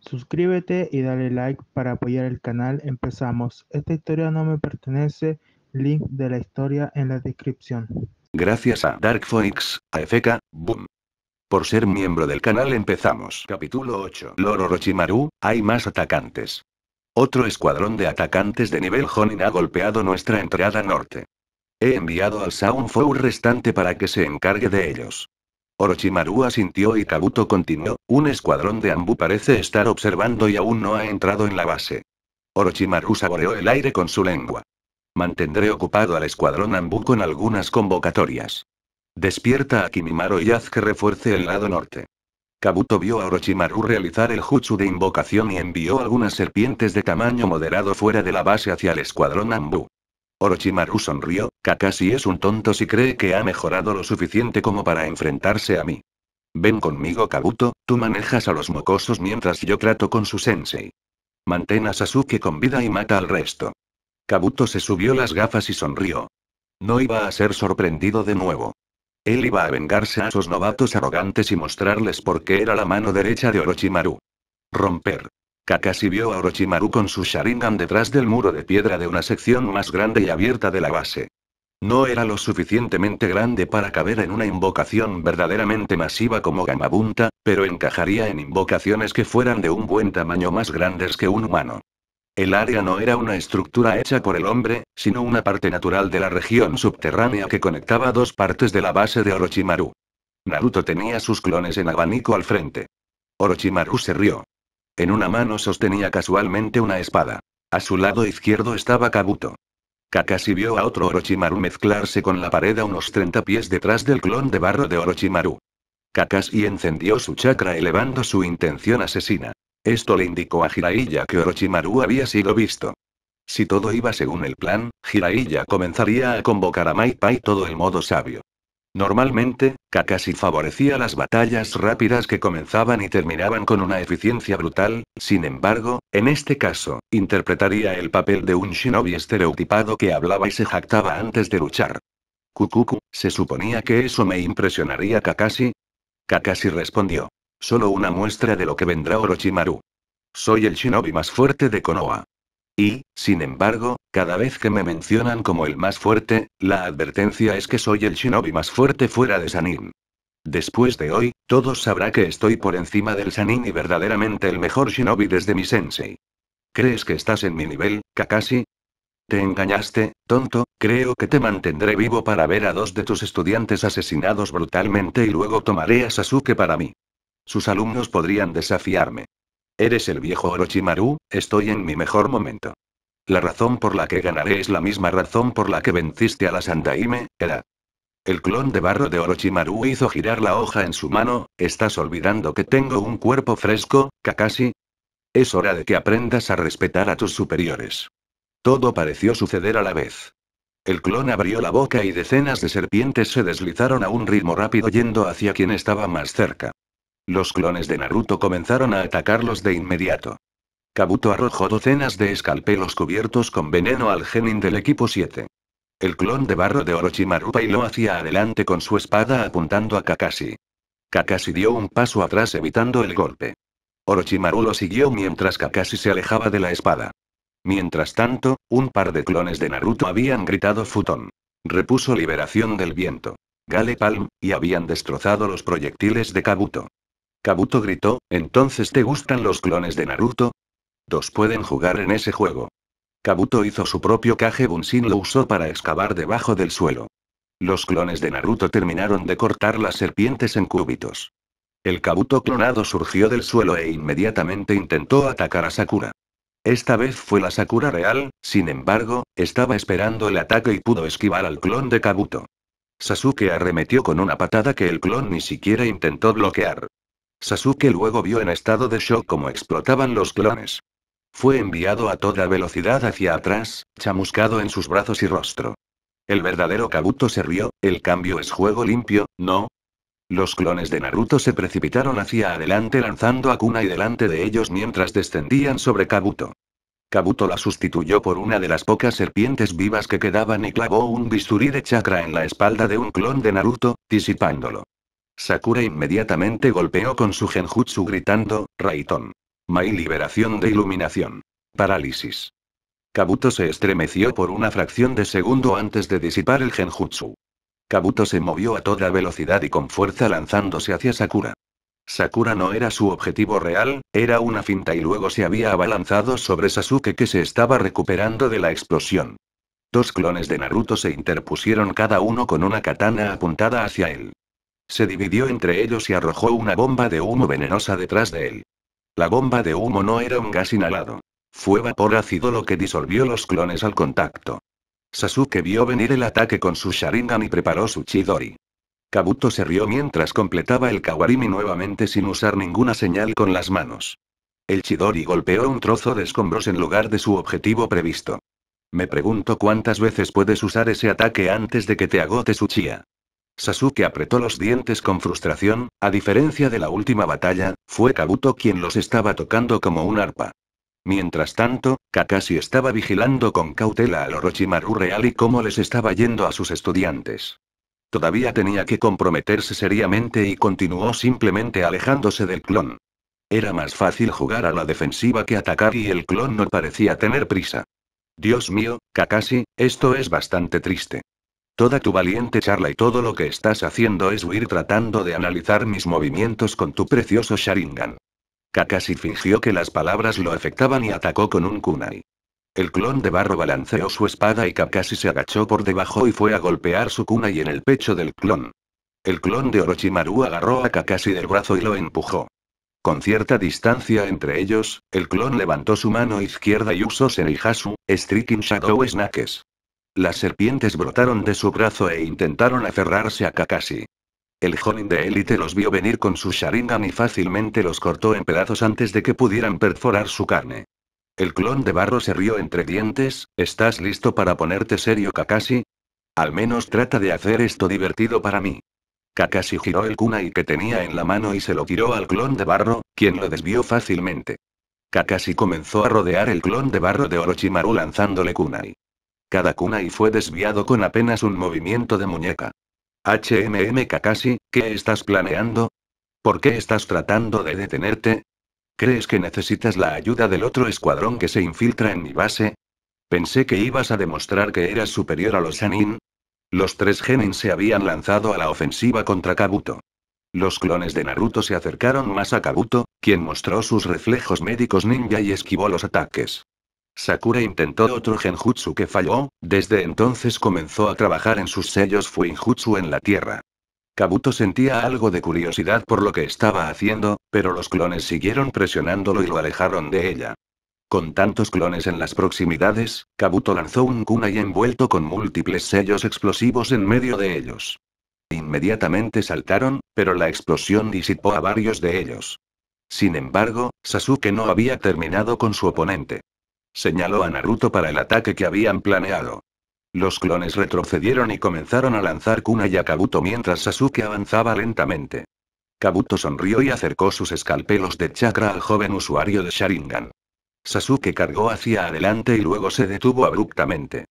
Suscríbete y dale like para apoyar el canal. Empezamos. Esta historia no me pertenece. Link de la historia en la descripción. Gracias a Dark a AFK, Boom. Por ser miembro del canal empezamos. Capítulo 8. Loro Rochimaru, hay más atacantes. Otro escuadrón de atacantes de nivel Honin ha golpeado nuestra entrada norte. He enviado al Four restante para que se encargue de ellos. Orochimaru asintió y Kabuto continuó, un escuadrón de Ambu parece estar observando y aún no ha entrado en la base. Orochimaru saboreó el aire con su lengua. Mantendré ocupado al escuadrón Ambu con algunas convocatorias. Despierta a Kimimaro y haz que refuerce el lado norte. Kabuto vio a Orochimaru realizar el jutsu de invocación y envió algunas serpientes de tamaño moderado fuera de la base hacia el escuadrón Ambu. Orochimaru sonrió, Kakashi es un tonto si cree que ha mejorado lo suficiente como para enfrentarse a mí. Ven conmigo Kabuto, tú manejas a los mocosos mientras yo trato con su sensei. Mantén a Sasuke con vida y mata al resto. Kabuto se subió las gafas y sonrió. No iba a ser sorprendido de nuevo. Él iba a vengarse a esos novatos arrogantes y mostrarles por qué era la mano derecha de Orochimaru. Romper. Kakashi vio a Orochimaru con su Sharingan detrás del muro de piedra de una sección más grande y abierta de la base. No era lo suficientemente grande para caber en una invocación verdaderamente masiva como Gamabunta, pero encajaría en invocaciones que fueran de un buen tamaño más grandes que un humano. El área no era una estructura hecha por el hombre, sino una parte natural de la región subterránea que conectaba dos partes de la base de Orochimaru. Naruto tenía sus clones en abanico al frente. Orochimaru se rió. En una mano sostenía casualmente una espada. A su lado izquierdo estaba Kabuto. Kakashi vio a otro Orochimaru mezclarse con la pared a unos 30 pies detrás del clon de barro de Orochimaru. Kakashi encendió su chakra elevando su intención asesina. Esto le indicó a Jiraiya que Orochimaru había sido visto. Si todo iba según el plan, Jiraiya comenzaría a convocar a Maipai todo el modo sabio. Normalmente, Kakashi favorecía las batallas rápidas que comenzaban y terminaban con una eficiencia brutal, sin embargo, en este caso, interpretaría el papel de un shinobi estereotipado que hablaba y se jactaba antes de luchar. Kukuku, ¿se suponía que eso me impresionaría Kakashi? Kakashi respondió. Solo una muestra de lo que vendrá Orochimaru. Soy el shinobi más fuerte de Konoha. Y, sin embargo, cada vez que me mencionan como el más fuerte, la advertencia es que soy el shinobi más fuerte fuera de Sanin. Después de hoy, todos sabrá que estoy por encima del Sanin y verdaderamente el mejor shinobi desde mi sensei. ¿Crees que estás en mi nivel, Kakashi? Te engañaste, tonto, creo que te mantendré vivo para ver a dos de tus estudiantes asesinados brutalmente y luego tomaré a Sasuke para mí. Sus alumnos podrían desafiarme. Eres el viejo Orochimaru, estoy en mi mejor momento. La razón por la que ganaré es la misma razón por la que venciste a la Sandaime, era. El clon de barro de Orochimaru hizo girar la hoja en su mano, ¿estás olvidando que tengo un cuerpo fresco, Kakashi? Es hora de que aprendas a respetar a tus superiores. Todo pareció suceder a la vez. El clon abrió la boca y decenas de serpientes se deslizaron a un ritmo rápido yendo hacia quien estaba más cerca. Los clones de Naruto comenzaron a atacarlos de inmediato. Kabuto arrojó docenas de escalpelos cubiertos con veneno al genin del equipo 7. El clon de barro de Orochimaru bailó hacia adelante con su espada apuntando a Kakashi. Kakashi dio un paso atrás evitando el golpe. Orochimaru lo siguió mientras Kakashi se alejaba de la espada. Mientras tanto, un par de clones de Naruto habían gritado Futón. Repuso liberación del viento. Gale Palm, y habían destrozado los proyectiles de Kabuto. Kabuto gritó, ¿entonces te gustan los clones de Naruto? Dos pueden jugar en ese juego. Kabuto hizo su propio Kage Bunshin lo usó para excavar debajo del suelo. Los clones de Naruto terminaron de cortar las serpientes en cúbitos. El Kabuto clonado surgió del suelo e inmediatamente intentó atacar a Sakura. Esta vez fue la Sakura real, sin embargo, estaba esperando el ataque y pudo esquivar al clon de Kabuto. Sasuke arremetió con una patada que el clon ni siquiera intentó bloquear. Sasuke luego vio en estado de shock cómo explotaban los clones. Fue enviado a toda velocidad hacia atrás, chamuscado en sus brazos y rostro. El verdadero Kabuto se rió, el cambio es juego limpio, ¿no? Los clones de Naruto se precipitaron hacia adelante lanzando a Kuna y delante de ellos mientras descendían sobre Kabuto. Kabuto la sustituyó por una de las pocas serpientes vivas que quedaban y clavó un bisturí de chakra en la espalda de un clon de Naruto, disipándolo. Sakura inmediatamente golpeó con su genjutsu gritando, Raiton. Mai liberación de iluminación. Parálisis. Kabuto se estremeció por una fracción de segundo antes de disipar el genjutsu. Kabuto se movió a toda velocidad y con fuerza lanzándose hacia Sakura. Sakura no era su objetivo real, era una finta y luego se había abalanzado sobre Sasuke que se estaba recuperando de la explosión. Dos clones de Naruto se interpusieron cada uno con una katana apuntada hacia él. Se dividió entre ellos y arrojó una bomba de humo venenosa detrás de él. La bomba de humo no era un gas inhalado. Fue vapor ácido lo que disolvió los clones al contacto. Sasuke vio venir el ataque con su Sharingan y preparó su Chidori. Kabuto se rió mientras completaba el Kawarimi nuevamente sin usar ninguna señal con las manos. El Chidori golpeó un trozo de escombros en lugar de su objetivo previsto. Me pregunto cuántas veces puedes usar ese ataque antes de que te agote su chía. Sasuke apretó los dientes con frustración, a diferencia de la última batalla, fue Kabuto quien los estaba tocando como un arpa. Mientras tanto, Kakashi estaba vigilando con cautela al Orochimaru real y cómo les estaba yendo a sus estudiantes. Todavía tenía que comprometerse seriamente y continuó simplemente alejándose del clon. Era más fácil jugar a la defensiva que atacar y el clon no parecía tener prisa. Dios mío, Kakashi, esto es bastante triste. Toda tu valiente charla y todo lo que estás haciendo es huir tratando de analizar mis movimientos con tu precioso Sharingan. Kakashi fingió que las palabras lo afectaban y atacó con un kunai. El clon de barro balanceó su espada y Kakashi se agachó por debajo y fue a golpear su kunai en el pecho del clon. El clon de Orochimaru agarró a Kakashi del brazo y lo empujó. Con cierta distancia entre ellos, el clon levantó su mano izquierda y usó Senihasu, Striking Shadow Snakes. Las serpientes brotaron de su brazo e intentaron aferrarse a Kakashi. El joven de élite los vio venir con su Sharingan y fácilmente los cortó en pedazos antes de que pudieran perforar su carne. El clon de barro se rió entre dientes, ¿estás listo para ponerte serio Kakashi? Al menos trata de hacer esto divertido para mí. Kakashi giró el kunai que tenía en la mano y se lo tiró al clon de barro, quien lo desvió fácilmente. Kakashi comenzó a rodear el clon de barro de Orochimaru lanzándole kunai cada cuna y fue desviado con apenas un movimiento de muñeca. HMM Kakashi, ¿qué estás planeando? ¿Por qué estás tratando de detenerte? ¿Crees que necesitas la ayuda del otro escuadrón que se infiltra en mi base? Pensé que ibas a demostrar que eras superior a los Sanin. Los tres Genin se habían lanzado a la ofensiva contra Kabuto. Los clones de Naruto se acercaron más a Kabuto, quien mostró sus reflejos médicos ninja y esquivó los ataques. Sakura intentó otro genjutsu que falló, desde entonces comenzó a trabajar en sus sellos fuinjutsu en la tierra. Kabuto sentía algo de curiosidad por lo que estaba haciendo, pero los clones siguieron presionándolo y lo alejaron de ella. Con tantos clones en las proximidades, Kabuto lanzó un kunai envuelto con múltiples sellos explosivos en medio de ellos. Inmediatamente saltaron, pero la explosión disipó a varios de ellos. Sin embargo, Sasuke no había terminado con su oponente. Señaló a Naruto para el ataque que habían planeado. Los clones retrocedieron y comenzaron a lanzar kunai a Kabuto mientras Sasuke avanzaba lentamente. Kabuto sonrió y acercó sus escalpelos de chakra al joven usuario de Sharingan. Sasuke cargó hacia adelante y luego se detuvo abruptamente.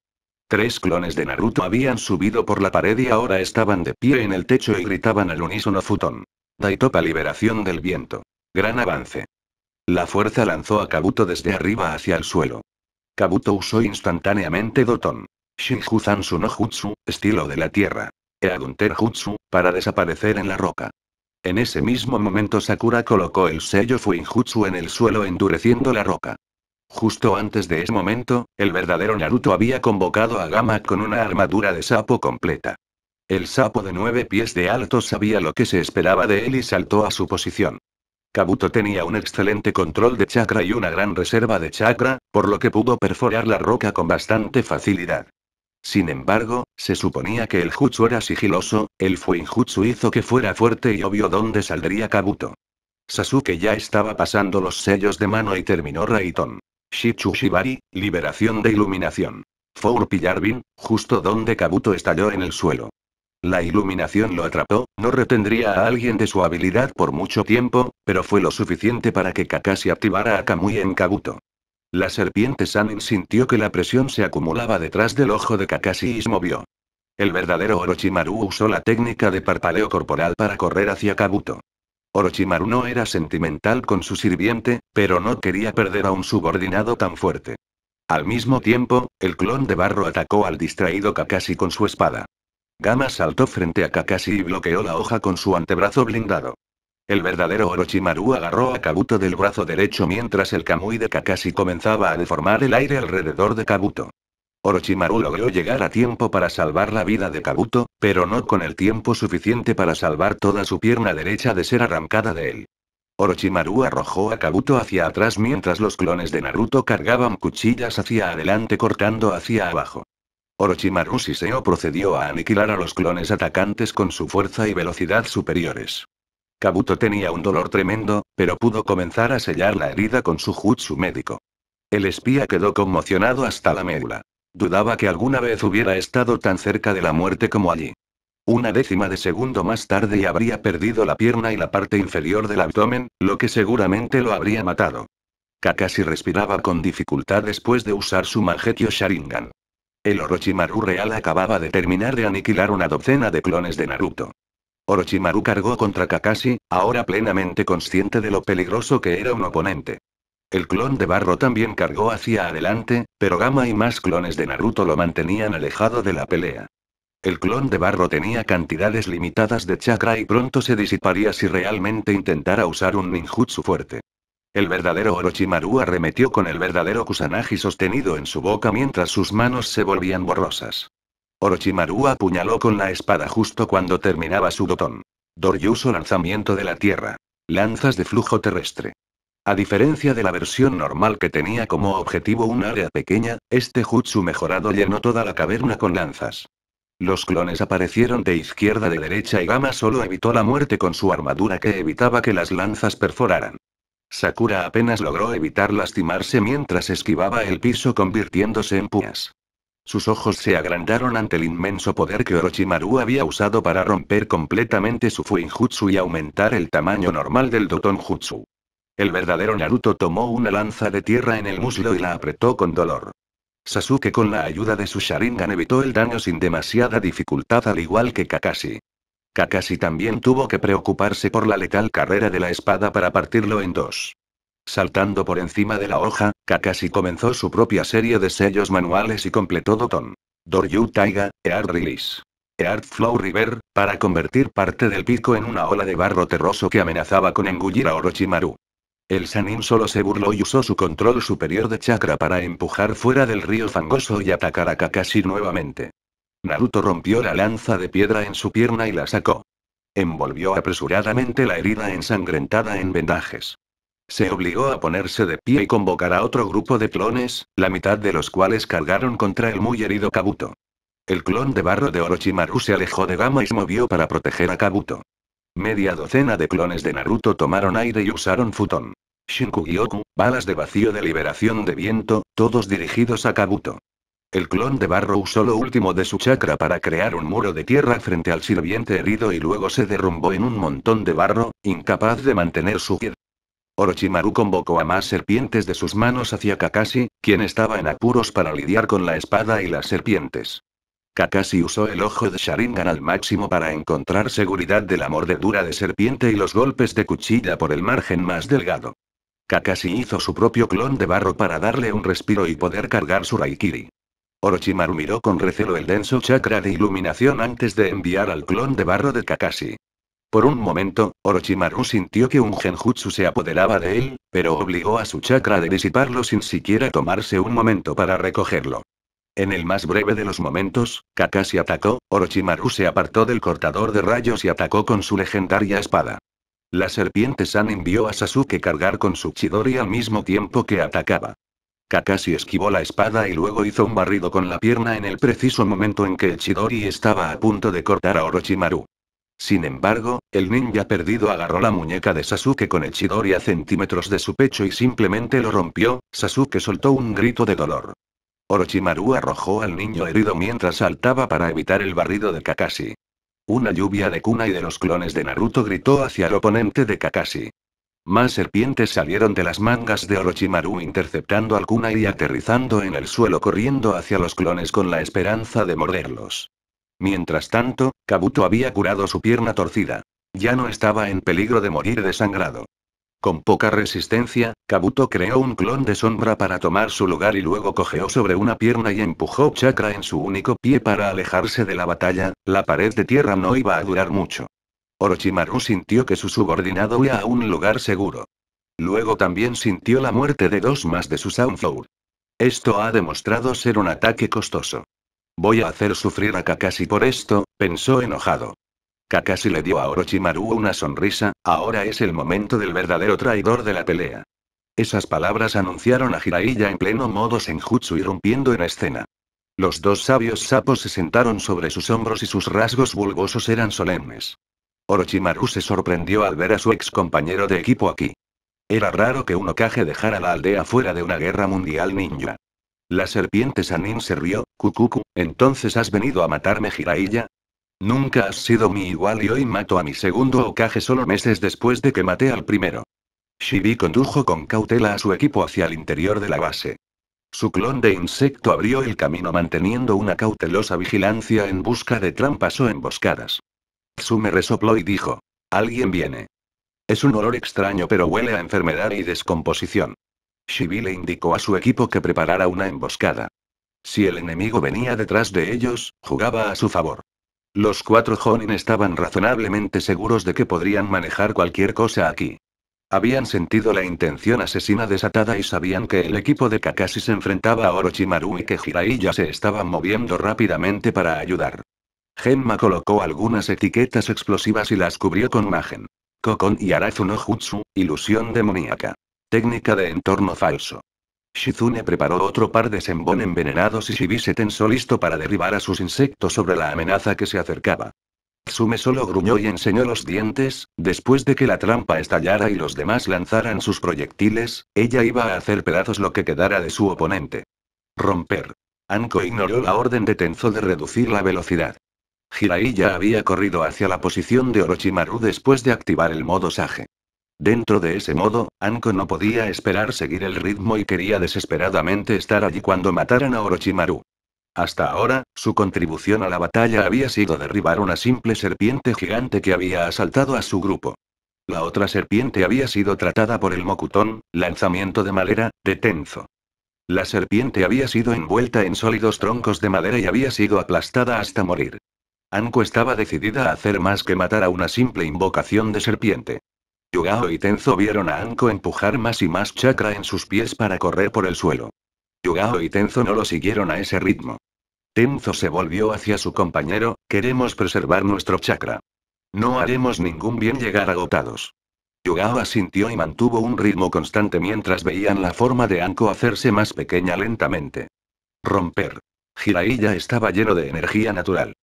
Tres clones de Naruto habían subido por la pared y ahora estaban de pie en el techo y gritaban al unísono futón. Daitopa liberación del viento. Gran avance. La fuerza lanzó a Kabuto desde arriba hacia el suelo. Kabuto usó instantáneamente Doton. Shinjuzansu no Jutsu, estilo de la tierra. Eadunter Jutsu, para desaparecer en la roca. En ese mismo momento Sakura colocó el sello Fuinjutsu en el suelo endureciendo la roca. Justo antes de ese momento, el verdadero Naruto había convocado a Gama con una armadura de sapo completa. El sapo de nueve pies de alto sabía lo que se esperaba de él y saltó a su posición. Kabuto tenía un excelente control de chakra y una gran reserva de chakra, por lo que pudo perforar la roca con bastante facilidad. Sin embargo, se suponía que el jutsu era sigiloso, el fuinjutsu hizo que fuera fuerte y obvio dónde saldría Kabuto. Sasuke ya estaba pasando los sellos de mano y terminó Raiton. Shichu Shibari, liberación de iluminación. Four Pillarvin, justo donde Kabuto estalló en el suelo. La iluminación lo atrapó, no retendría a alguien de su habilidad por mucho tiempo, pero fue lo suficiente para que Kakashi activara a Kamui en Kabuto. La serpiente Sanin sintió que la presión se acumulaba detrás del ojo de Kakashi y se movió. El verdadero Orochimaru usó la técnica de parpaleo corporal para correr hacia Kabuto. Orochimaru no era sentimental con su sirviente, pero no quería perder a un subordinado tan fuerte. Al mismo tiempo, el clon de barro atacó al distraído Kakashi con su espada. Gama saltó frente a Kakashi y bloqueó la hoja con su antebrazo blindado. El verdadero Orochimaru agarró a Kabuto del brazo derecho mientras el Kamui de Kakashi comenzaba a deformar el aire alrededor de Kabuto. Orochimaru logró llegar a tiempo para salvar la vida de Kabuto, pero no con el tiempo suficiente para salvar toda su pierna derecha de ser arrancada de él. Orochimaru arrojó a Kabuto hacia atrás mientras los clones de Naruto cargaban cuchillas hacia adelante cortando hacia abajo. Orochimaru Siseo procedió a aniquilar a los clones atacantes con su fuerza y velocidad superiores. Kabuto tenía un dolor tremendo, pero pudo comenzar a sellar la herida con su jutsu médico. El espía quedó conmocionado hasta la médula. Dudaba que alguna vez hubiera estado tan cerca de la muerte como allí. Una décima de segundo más tarde y habría perdido la pierna y la parte inferior del abdomen, lo que seguramente lo habría matado. Kakashi respiraba con dificultad después de usar su Mangekyo Sharingan. El Orochimaru real acababa de terminar de aniquilar una docena de clones de Naruto. Orochimaru cargó contra Kakashi, ahora plenamente consciente de lo peligroso que era un oponente. El clon de barro también cargó hacia adelante, pero Gama y más clones de Naruto lo mantenían alejado de la pelea. El clon de barro tenía cantidades limitadas de chakra y pronto se disiparía si realmente intentara usar un ninjutsu fuerte. El verdadero Orochimaru arremetió con el verdadero Kusanagi sostenido en su boca mientras sus manos se volvían borrosas. Orochimaru apuñaló con la espada justo cuando terminaba su dotón. Doryuso lanzamiento de la tierra. Lanzas de flujo terrestre. A diferencia de la versión normal que tenía como objetivo un área pequeña, este jutsu mejorado llenó toda la caverna con lanzas. Los clones aparecieron de izquierda de derecha y Gama solo evitó la muerte con su armadura que evitaba que las lanzas perforaran. Sakura apenas logró evitar lastimarse mientras esquivaba el piso convirtiéndose en puñas. Sus ojos se agrandaron ante el inmenso poder que Orochimaru había usado para romper completamente su Fuinjutsu y aumentar el tamaño normal del Dotonjutsu. El verdadero Naruto tomó una lanza de tierra en el muslo y la apretó con dolor. Sasuke con la ayuda de su Sharingan evitó el daño sin demasiada dificultad al igual que Kakashi. Kakashi también tuvo que preocuparse por la letal carrera de la espada para partirlo en dos. Saltando por encima de la hoja, Kakashi comenzó su propia serie de sellos manuales y completó Doton. Doryu Taiga, Earth Release. Eart Flow River, para convertir parte del pico en una ola de barro terroso que amenazaba con engullir a Orochimaru. El Sanin solo se burló y usó su control superior de chakra para empujar fuera del río fangoso y atacar a Kakashi nuevamente. Naruto rompió la lanza de piedra en su pierna y la sacó. Envolvió apresuradamente la herida ensangrentada en vendajes. Se obligó a ponerse de pie y convocar a otro grupo de clones, la mitad de los cuales cargaron contra el muy herido Kabuto. El clon de barro de Orochimaru se alejó de Gama y se movió para proteger a Kabuto. Media docena de clones de Naruto tomaron aire y usaron futón. Shinku-gyoku, balas de vacío de liberación de viento, todos dirigidos a Kabuto. El clon de Barro usó lo último de su chakra para crear un muro de tierra frente al sirviente herido y luego se derrumbó en un montón de barro, incapaz de mantener su pie. Orochimaru convocó a más serpientes de sus manos hacia Kakashi, quien estaba en apuros para lidiar con la espada y las serpientes. Kakashi usó el ojo de Sharingan al máximo para encontrar seguridad de la mordedura de serpiente y los golpes de cuchilla por el margen más delgado. Kakashi hizo su propio clon de barro para darle un respiro y poder cargar su Raikiri. Orochimaru miró con recelo el denso chakra de iluminación antes de enviar al clon de barro de Kakashi. Por un momento, Orochimaru sintió que un genjutsu se apoderaba de él, pero obligó a su chakra de disiparlo sin siquiera tomarse un momento para recogerlo. En el más breve de los momentos, Kakashi atacó, Orochimaru se apartó del cortador de rayos y atacó con su legendaria espada. La serpiente San envió a Sasuke cargar con su Chidori al mismo tiempo que atacaba. Kakashi esquivó la espada y luego hizo un barrido con la pierna en el preciso momento en que Chidori estaba a punto de cortar a Orochimaru. Sin embargo, el ninja perdido agarró la muñeca de Sasuke con Echidori a centímetros de su pecho y simplemente lo rompió, Sasuke soltó un grito de dolor. Orochimaru arrojó al niño herido mientras saltaba para evitar el barrido de Kakashi. Una lluvia de Kuna y de los clones de Naruto gritó hacia el oponente de Kakashi. Más serpientes salieron de las mangas de Orochimaru interceptando alguna y aterrizando en el suelo corriendo hacia los clones con la esperanza de morderlos. Mientras tanto, Kabuto había curado su pierna torcida. Ya no estaba en peligro de morir desangrado. Con poca resistencia, Kabuto creó un clon de sombra para tomar su lugar y luego cojeó sobre una pierna y empujó chakra en su único pie para alejarse de la batalla, la pared de tierra no iba a durar mucho. Orochimaru sintió que su subordinado iba a un lugar seguro. Luego también sintió la muerte de dos más de su Soundflow. Esto ha demostrado ser un ataque costoso. Voy a hacer sufrir a Kakashi por esto, pensó enojado. Kakashi le dio a Orochimaru una sonrisa, ahora es el momento del verdadero traidor de la pelea. Esas palabras anunciaron a Jiraiya en pleno modo senjutsu irrumpiendo en escena. Los dos sabios sapos se sentaron sobre sus hombros y sus rasgos bulbosos eran solemnes. Orochimaru se sorprendió al ver a su ex compañero de equipo aquí. Era raro que un Okage dejara la aldea fuera de una guerra mundial ninja. La serpiente Sanin se rió, Kukuku, ¿entonces has venido a matarme Jiraiya? Nunca has sido mi igual y hoy mato a mi segundo Okage solo meses después de que maté al primero. Shibi condujo con cautela a su equipo hacia el interior de la base. Su clon de insecto abrió el camino manteniendo una cautelosa vigilancia en busca de trampas o emboscadas. Sume resopló y dijo. Alguien viene. Es un olor extraño pero huele a enfermedad y descomposición. Shibi le indicó a su equipo que preparara una emboscada. Si el enemigo venía detrás de ellos, jugaba a su favor. Los cuatro Jonin estaban razonablemente seguros de que podrían manejar cualquier cosa aquí. Habían sentido la intención asesina desatada y sabían que el equipo de Kakashi se enfrentaba a Orochimaru y que Jiraiya se estaba moviendo rápidamente para ayudar. Gemma colocó algunas etiquetas explosivas y las cubrió con magen. Kokon y Arazu no Jutsu, ilusión demoníaca. Técnica de entorno falso. Shizune preparó otro par de sembón envenenados y Shibi se tensó listo para derribar a sus insectos sobre la amenaza que se acercaba. Tsume solo gruñó y enseñó los dientes, después de que la trampa estallara y los demás lanzaran sus proyectiles, ella iba a hacer pedazos lo que quedara de su oponente. Romper. Anko ignoró la orden de Tenzo de reducir la velocidad. Jiraiya había corrido hacia la posición de Orochimaru después de activar el modo Sage. Dentro de ese modo, Anko no podía esperar seguir el ritmo y quería desesperadamente estar allí cuando mataran a Orochimaru. Hasta ahora, su contribución a la batalla había sido derribar una simple serpiente gigante que había asaltado a su grupo. La otra serpiente había sido tratada por el Mokutón, lanzamiento de madera, de Tenzo. La serpiente había sido envuelta en sólidos troncos de madera y había sido aplastada hasta morir. Anko estaba decidida a hacer más que matar a una simple invocación de serpiente. Yugao y Tenzo vieron a Anko empujar más y más chakra en sus pies para correr por el suelo. Yugao y Tenzo no lo siguieron a ese ritmo. Tenzo se volvió hacia su compañero, queremos preservar nuestro chakra. No haremos ningún bien llegar agotados. Yugao asintió y mantuvo un ritmo constante mientras veían la forma de Anko hacerse más pequeña lentamente. Romper. Jiraiya estaba lleno de energía natural.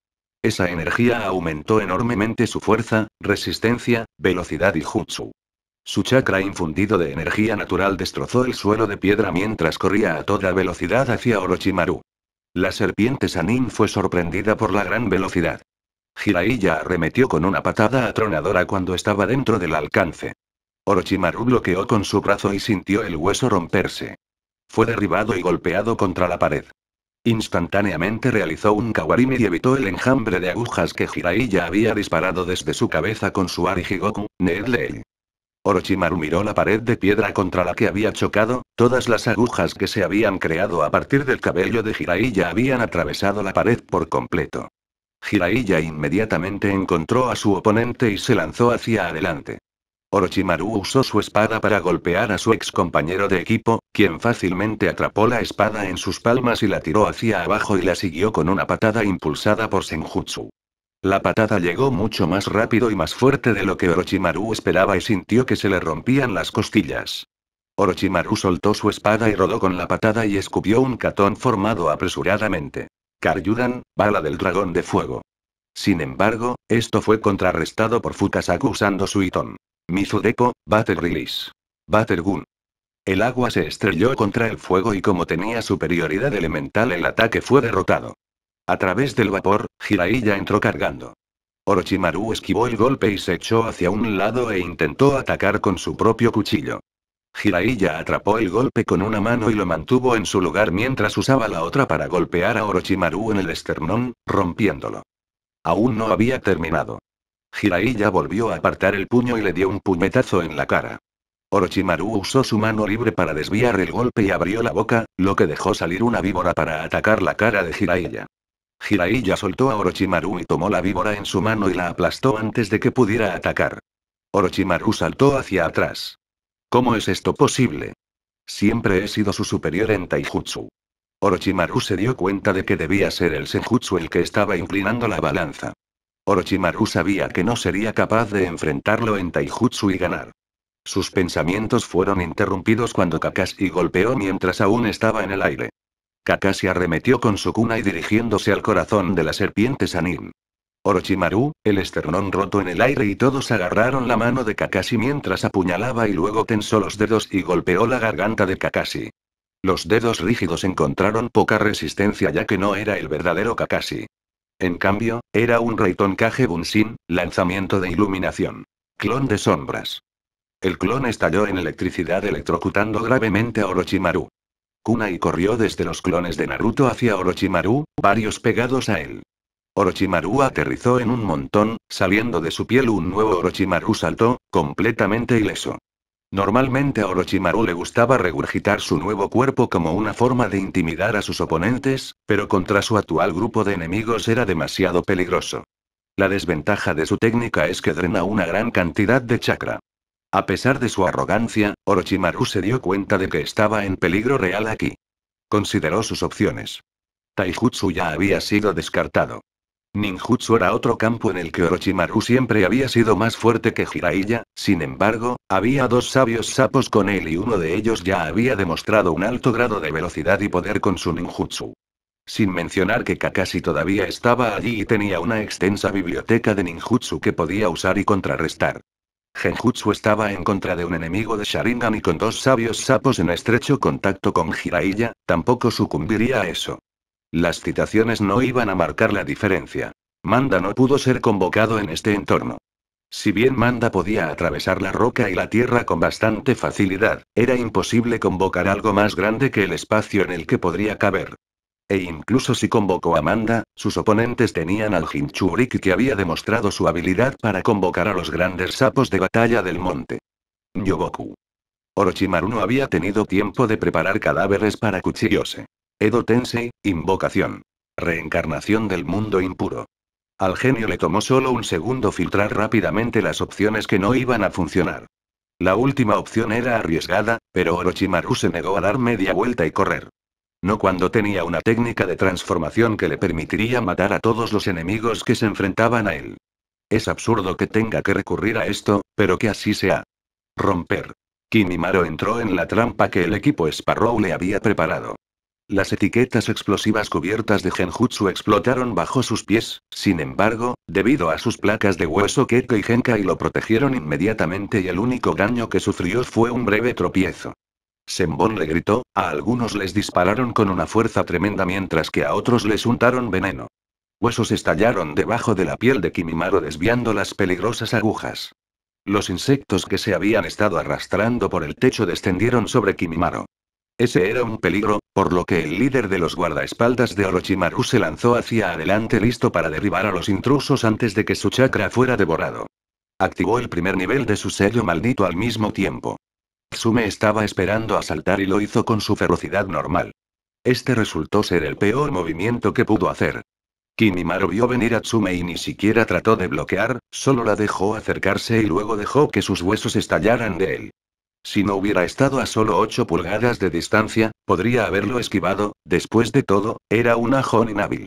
Esa energía aumentó enormemente su fuerza, resistencia, velocidad y jutsu. Su chakra infundido de energía natural destrozó el suelo de piedra mientras corría a toda velocidad hacia Orochimaru. La serpiente Sanin fue sorprendida por la gran velocidad. Jiraiya arremetió con una patada atronadora cuando estaba dentro del alcance. Orochimaru bloqueó con su brazo y sintió el hueso romperse. Fue derribado y golpeado contra la pared. Instantáneamente realizó un kawarimi y evitó el enjambre de agujas que Jiraiya había disparado desde su cabeza con su Arijigoku, Needle. Orochimaru miró la pared de piedra contra la que había chocado, todas las agujas que se habían creado a partir del cabello de Jiraiya habían atravesado la pared por completo. Jiraiya inmediatamente encontró a su oponente y se lanzó hacia adelante. Orochimaru usó su espada para golpear a su ex compañero de equipo, quien fácilmente atrapó la espada en sus palmas y la tiró hacia abajo y la siguió con una patada impulsada por Senjutsu. La patada llegó mucho más rápido y más fuerte de lo que Orochimaru esperaba y sintió que se le rompían las costillas. Orochimaru soltó su espada y rodó con la patada y escupió un catón formado apresuradamente. Karyudan, bala del dragón de fuego. Sin embargo, esto fue contrarrestado por Fukasaku usando su itón. Mizudeko, Battle Release. Battle Gun. El agua se estrelló contra el fuego y como tenía superioridad elemental el ataque fue derrotado. A través del vapor, Jiraiya entró cargando. Orochimaru esquivó el golpe y se echó hacia un lado e intentó atacar con su propio cuchillo. Jiraiya atrapó el golpe con una mano y lo mantuvo en su lugar mientras usaba la otra para golpear a Orochimaru en el esternón, rompiéndolo. Aún no había terminado. Jiraiya volvió a apartar el puño y le dio un puñetazo en la cara. Orochimaru usó su mano libre para desviar el golpe y abrió la boca, lo que dejó salir una víbora para atacar la cara de Jiraiya. Jiraiya soltó a Orochimaru y tomó la víbora en su mano y la aplastó antes de que pudiera atacar. Orochimaru saltó hacia atrás. ¿Cómo es esto posible? Siempre he sido su superior en Taijutsu. Orochimaru se dio cuenta de que debía ser el Senjutsu el que estaba inclinando la balanza. Orochimaru sabía que no sería capaz de enfrentarlo en Taijutsu y ganar. Sus pensamientos fueron interrumpidos cuando Kakashi golpeó mientras aún estaba en el aire. Kakashi arremetió con su cuna y dirigiéndose al corazón de la serpiente Sanin. Orochimaru, el esternón roto en el aire y todos agarraron la mano de Kakashi mientras apuñalaba y luego tensó los dedos y golpeó la garganta de Kakashi. Los dedos rígidos encontraron poca resistencia ya que no era el verdadero Kakashi. En cambio, era un Rayton Kage Bunshin, lanzamiento de iluminación. Clon de sombras. El clon estalló en electricidad electrocutando gravemente a Orochimaru. Kunai corrió desde los clones de Naruto hacia Orochimaru, varios pegados a él. Orochimaru aterrizó en un montón, saliendo de su piel un nuevo Orochimaru saltó, completamente ileso. Normalmente a Orochimaru le gustaba regurgitar su nuevo cuerpo como una forma de intimidar a sus oponentes, pero contra su actual grupo de enemigos era demasiado peligroso. La desventaja de su técnica es que drena una gran cantidad de chakra. A pesar de su arrogancia, Orochimaru se dio cuenta de que estaba en peligro real aquí. Consideró sus opciones. Taijutsu ya había sido descartado. Ninjutsu era otro campo en el que Orochimaru siempre había sido más fuerte que Jiraiya, sin embargo, había dos sabios sapos con él y uno de ellos ya había demostrado un alto grado de velocidad y poder con su ninjutsu. Sin mencionar que Kakashi todavía estaba allí y tenía una extensa biblioteca de ninjutsu que podía usar y contrarrestar. Genjutsu estaba en contra de un enemigo de Sharingan y con dos sabios sapos en estrecho contacto con Jiraiya, tampoco sucumbiría a eso. Las citaciones no iban a marcar la diferencia. Manda no pudo ser convocado en este entorno. Si bien Manda podía atravesar la roca y la tierra con bastante facilidad, era imposible convocar algo más grande que el espacio en el que podría caber. E incluso si convocó a Manda, sus oponentes tenían al Hinchurik que había demostrado su habilidad para convocar a los grandes sapos de batalla del monte. Yoboku. Orochimaru no había tenido tiempo de preparar cadáveres para Kuchiyose. Edo Tensei, invocación. Reencarnación del mundo impuro. Al genio le tomó solo un segundo filtrar rápidamente las opciones que no iban a funcionar. La última opción era arriesgada, pero Orochimaru se negó a dar media vuelta y correr. No cuando tenía una técnica de transformación que le permitiría matar a todos los enemigos que se enfrentaban a él. Es absurdo que tenga que recurrir a esto, pero que así sea. Romper. Kimimaro entró en la trampa que el equipo Sparrow le había preparado. Las etiquetas explosivas cubiertas de genjutsu explotaron bajo sus pies, sin embargo, debido a sus placas de hueso Keke y Genkai lo protegieron inmediatamente y el único daño que sufrió fue un breve tropiezo. Senbon le gritó, a algunos les dispararon con una fuerza tremenda mientras que a otros les untaron veneno. Huesos estallaron debajo de la piel de Kimimaro desviando las peligrosas agujas. Los insectos que se habían estado arrastrando por el techo descendieron sobre Kimimaro. Ese era un peligro, por lo que el líder de los guardaespaldas de Orochimaru se lanzó hacia adelante listo para derribar a los intrusos antes de que su chakra fuera devorado. Activó el primer nivel de su sello maldito al mismo tiempo. Tsume estaba esperando a saltar y lo hizo con su ferocidad normal. Este resultó ser el peor movimiento que pudo hacer. Kimimaro vio venir a Tsume y ni siquiera trató de bloquear, solo la dejó acercarse y luego dejó que sus huesos estallaran de él. Si no hubiera estado a solo 8 pulgadas de distancia, podría haberlo esquivado, después de todo, era un ajón hábil.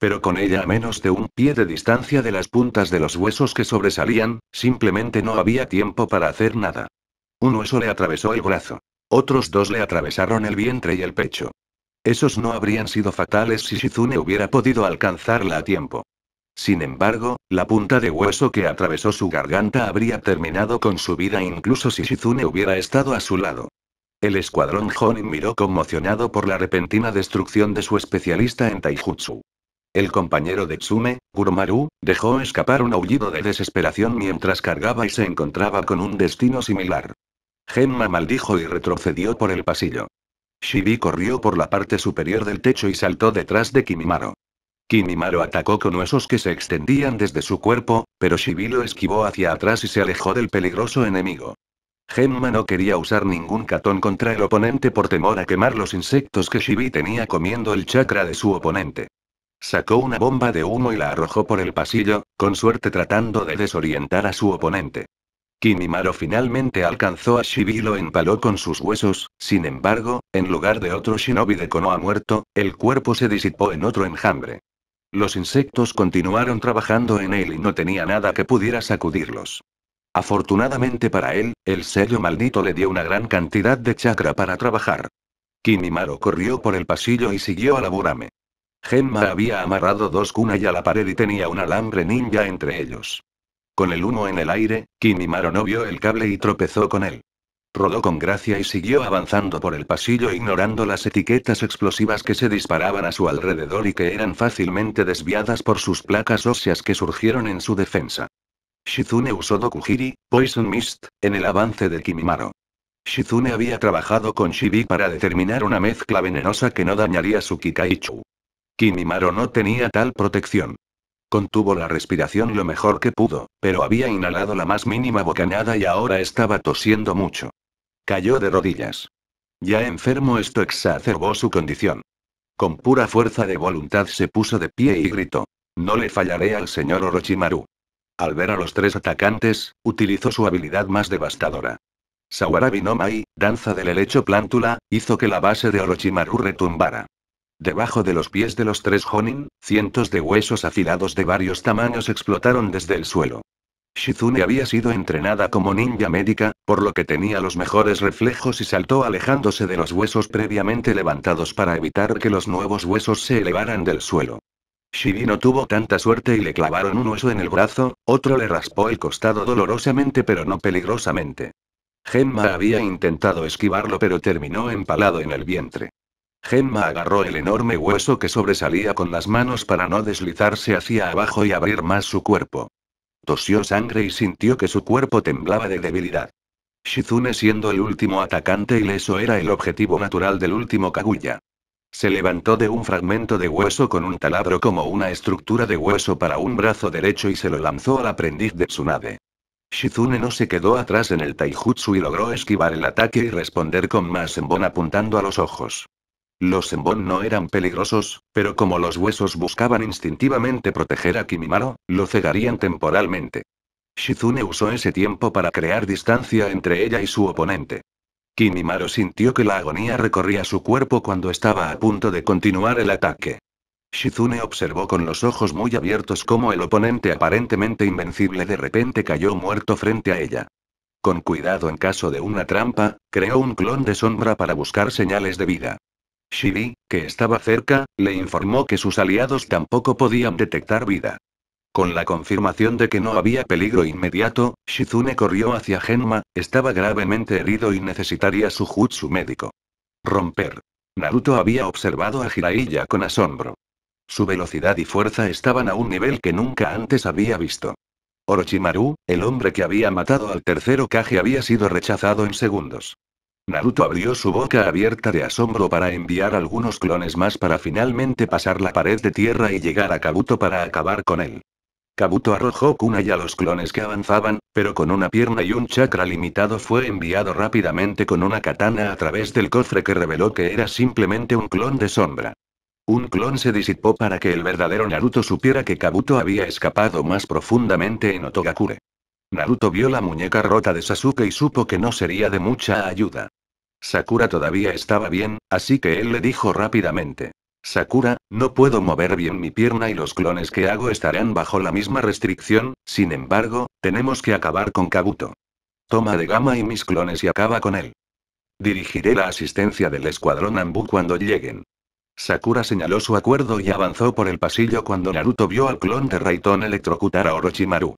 Pero con ella a menos de un pie de distancia de las puntas de los huesos que sobresalían, simplemente no había tiempo para hacer nada. Un hueso le atravesó el brazo. Otros dos le atravesaron el vientre y el pecho. Esos no habrían sido fatales si Shizune hubiera podido alcanzarla a tiempo. Sin embargo, la punta de hueso que atravesó su garganta habría terminado con su vida incluso si Shizune hubiera estado a su lado. El escuadrón Honin miró conmocionado por la repentina destrucción de su especialista en taijutsu. El compañero de Tsume, Kuromaru, dejó escapar un aullido de desesperación mientras cargaba y se encontraba con un destino similar. Gemma maldijo y retrocedió por el pasillo. Shibi corrió por la parte superior del techo y saltó detrás de Kimimaro. Kinimaro atacó con huesos que se extendían desde su cuerpo, pero Shibi lo esquivó hacia atrás y se alejó del peligroso enemigo. Gemma no quería usar ningún catón contra el oponente por temor a quemar los insectos que Shibi tenía comiendo el chakra de su oponente. Sacó una bomba de humo y la arrojó por el pasillo, con suerte tratando de desorientar a su oponente. Kinimaro finalmente alcanzó a Shibi y lo empaló con sus huesos, sin embargo, en lugar de otro shinobi de Konoha muerto, el cuerpo se disipó en otro enjambre. Los insectos continuaron trabajando en él y no tenía nada que pudiera sacudirlos. Afortunadamente para él, el sello maldito le dio una gran cantidad de chakra para trabajar. Kimimaro corrió por el pasillo y siguió a la burame. Gemma había amarrado dos kunai a la pared y tenía un alambre ninja entre ellos. Con el humo en el aire, Kimimaro no vio el cable y tropezó con él. Rodó con gracia y siguió avanzando por el pasillo ignorando las etiquetas explosivas que se disparaban a su alrededor y que eran fácilmente desviadas por sus placas óseas que surgieron en su defensa. Shizune usó Dokugiri, Poison Mist, en el avance de Kimimaro. Shizune había trabajado con Shibi para determinar una mezcla venenosa que no dañaría su Kikaichu. Kimimaro no tenía tal protección. Contuvo la respiración lo mejor que pudo, pero había inhalado la más mínima bocanada y ahora estaba tosiendo mucho. Cayó de rodillas. Ya enfermo esto exacerbó su condición. Con pura fuerza de voluntad se puso de pie y gritó. No le fallaré al señor Orochimaru. Al ver a los tres atacantes, utilizó su habilidad más devastadora. Sawarabi nomai danza del helecho plántula, hizo que la base de Orochimaru retumbara. Debajo de los pies de los tres Honin, cientos de huesos afilados de varios tamaños explotaron desde el suelo. Shizune había sido entrenada como ninja médica, por lo que tenía los mejores reflejos y saltó alejándose de los huesos previamente levantados para evitar que los nuevos huesos se elevaran del suelo. Shibi no tuvo tanta suerte y le clavaron un hueso en el brazo, otro le raspó el costado dolorosamente pero no peligrosamente. Gemma había intentado esquivarlo pero terminó empalado en el vientre. Gemma agarró el enorme hueso que sobresalía con las manos para no deslizarse hacia abajo y abrir más su cuerpo. Tosió sangre y sintió que su cuerpo temblaba de debilidad. Shizune siendo el último atacante y eso era el objetivo natural del último Kaguya. Se levantó de un fragmento de hueso con un taladro como una estructura de hueso para un brazo derecho y se lo lanzó al aprendiz de Tsunade. Shizune no se quedó atrás en el taijutsu y logró esquivar el ataque y responder con más embón apuntando a los ojos. Los Sembon no eran peligrosos, pero como los huesos buscaban instintivamente proteger a Kimimaro, lo cegarían temporalmente. Shizune usó ese tiempo para crear distancia entre ella y su oponente. Kimimaro sintió que la agonía recorría su cuerpo cuando estaba a punto de continuar el ataque. Shizune observó con los ojos muy abiertos cómo el oponente aparentemente invencible de repente cayó muerto frente a ella. Con cuidado en caso de una trampa, creó un clon de sombra para buscar señales de vida. Shiri, que estaba cerca, le informó que sus aliados tampoco podían detectar vida. Con la confirmación de que no había peligro inmediato, Shizune corrió hacia Genma, estaba gravemente herido y necesitaría su jutsu médico. Romper. Naruto había observado a Hiraiya con asombro. Su velocidad y fuerza estaban a un nivel que nunca antes había visto. Orochimaru, el hombre que había matado al tercero Kage había sido rechazado en segundos. Naruto abrió su boca abierta de asombro para enviar algunos clones más para finalmente pasar la pared de tierra y llegar a Kabuto para acabar con él. Kabuto arrojó kunai a los clones que avanzaban, pero con una pierna y un chakra limitado fue enviado rápidamente con una katana a través del cofre que reveló que era simplemente un clon de sombra. Un clon se disipó para que el verdadero Naruto supiera que Kabuto había escapado más profundamente en Otogakure. Naruto vio la muñeca rota de Sasuke y supo que no sería de mucha ayuda. Sakura todavía estaba bien, así que él le dijo rápidamente. Sakura, no puedo mover bien mi pierna y los clones que hago estarán bajo la misma restricción, sin embargo, tenemos que acabar con Kabuto. Toma de gama y mis clones y acaba con él. Dirigiré la asistencia del escuadrón Anbu cuando lleguen. Sakura señaló su acuerdo y avanzó por el pasillo cuando Naruto vio al clon de Raiton electrocutar a Orochimaru.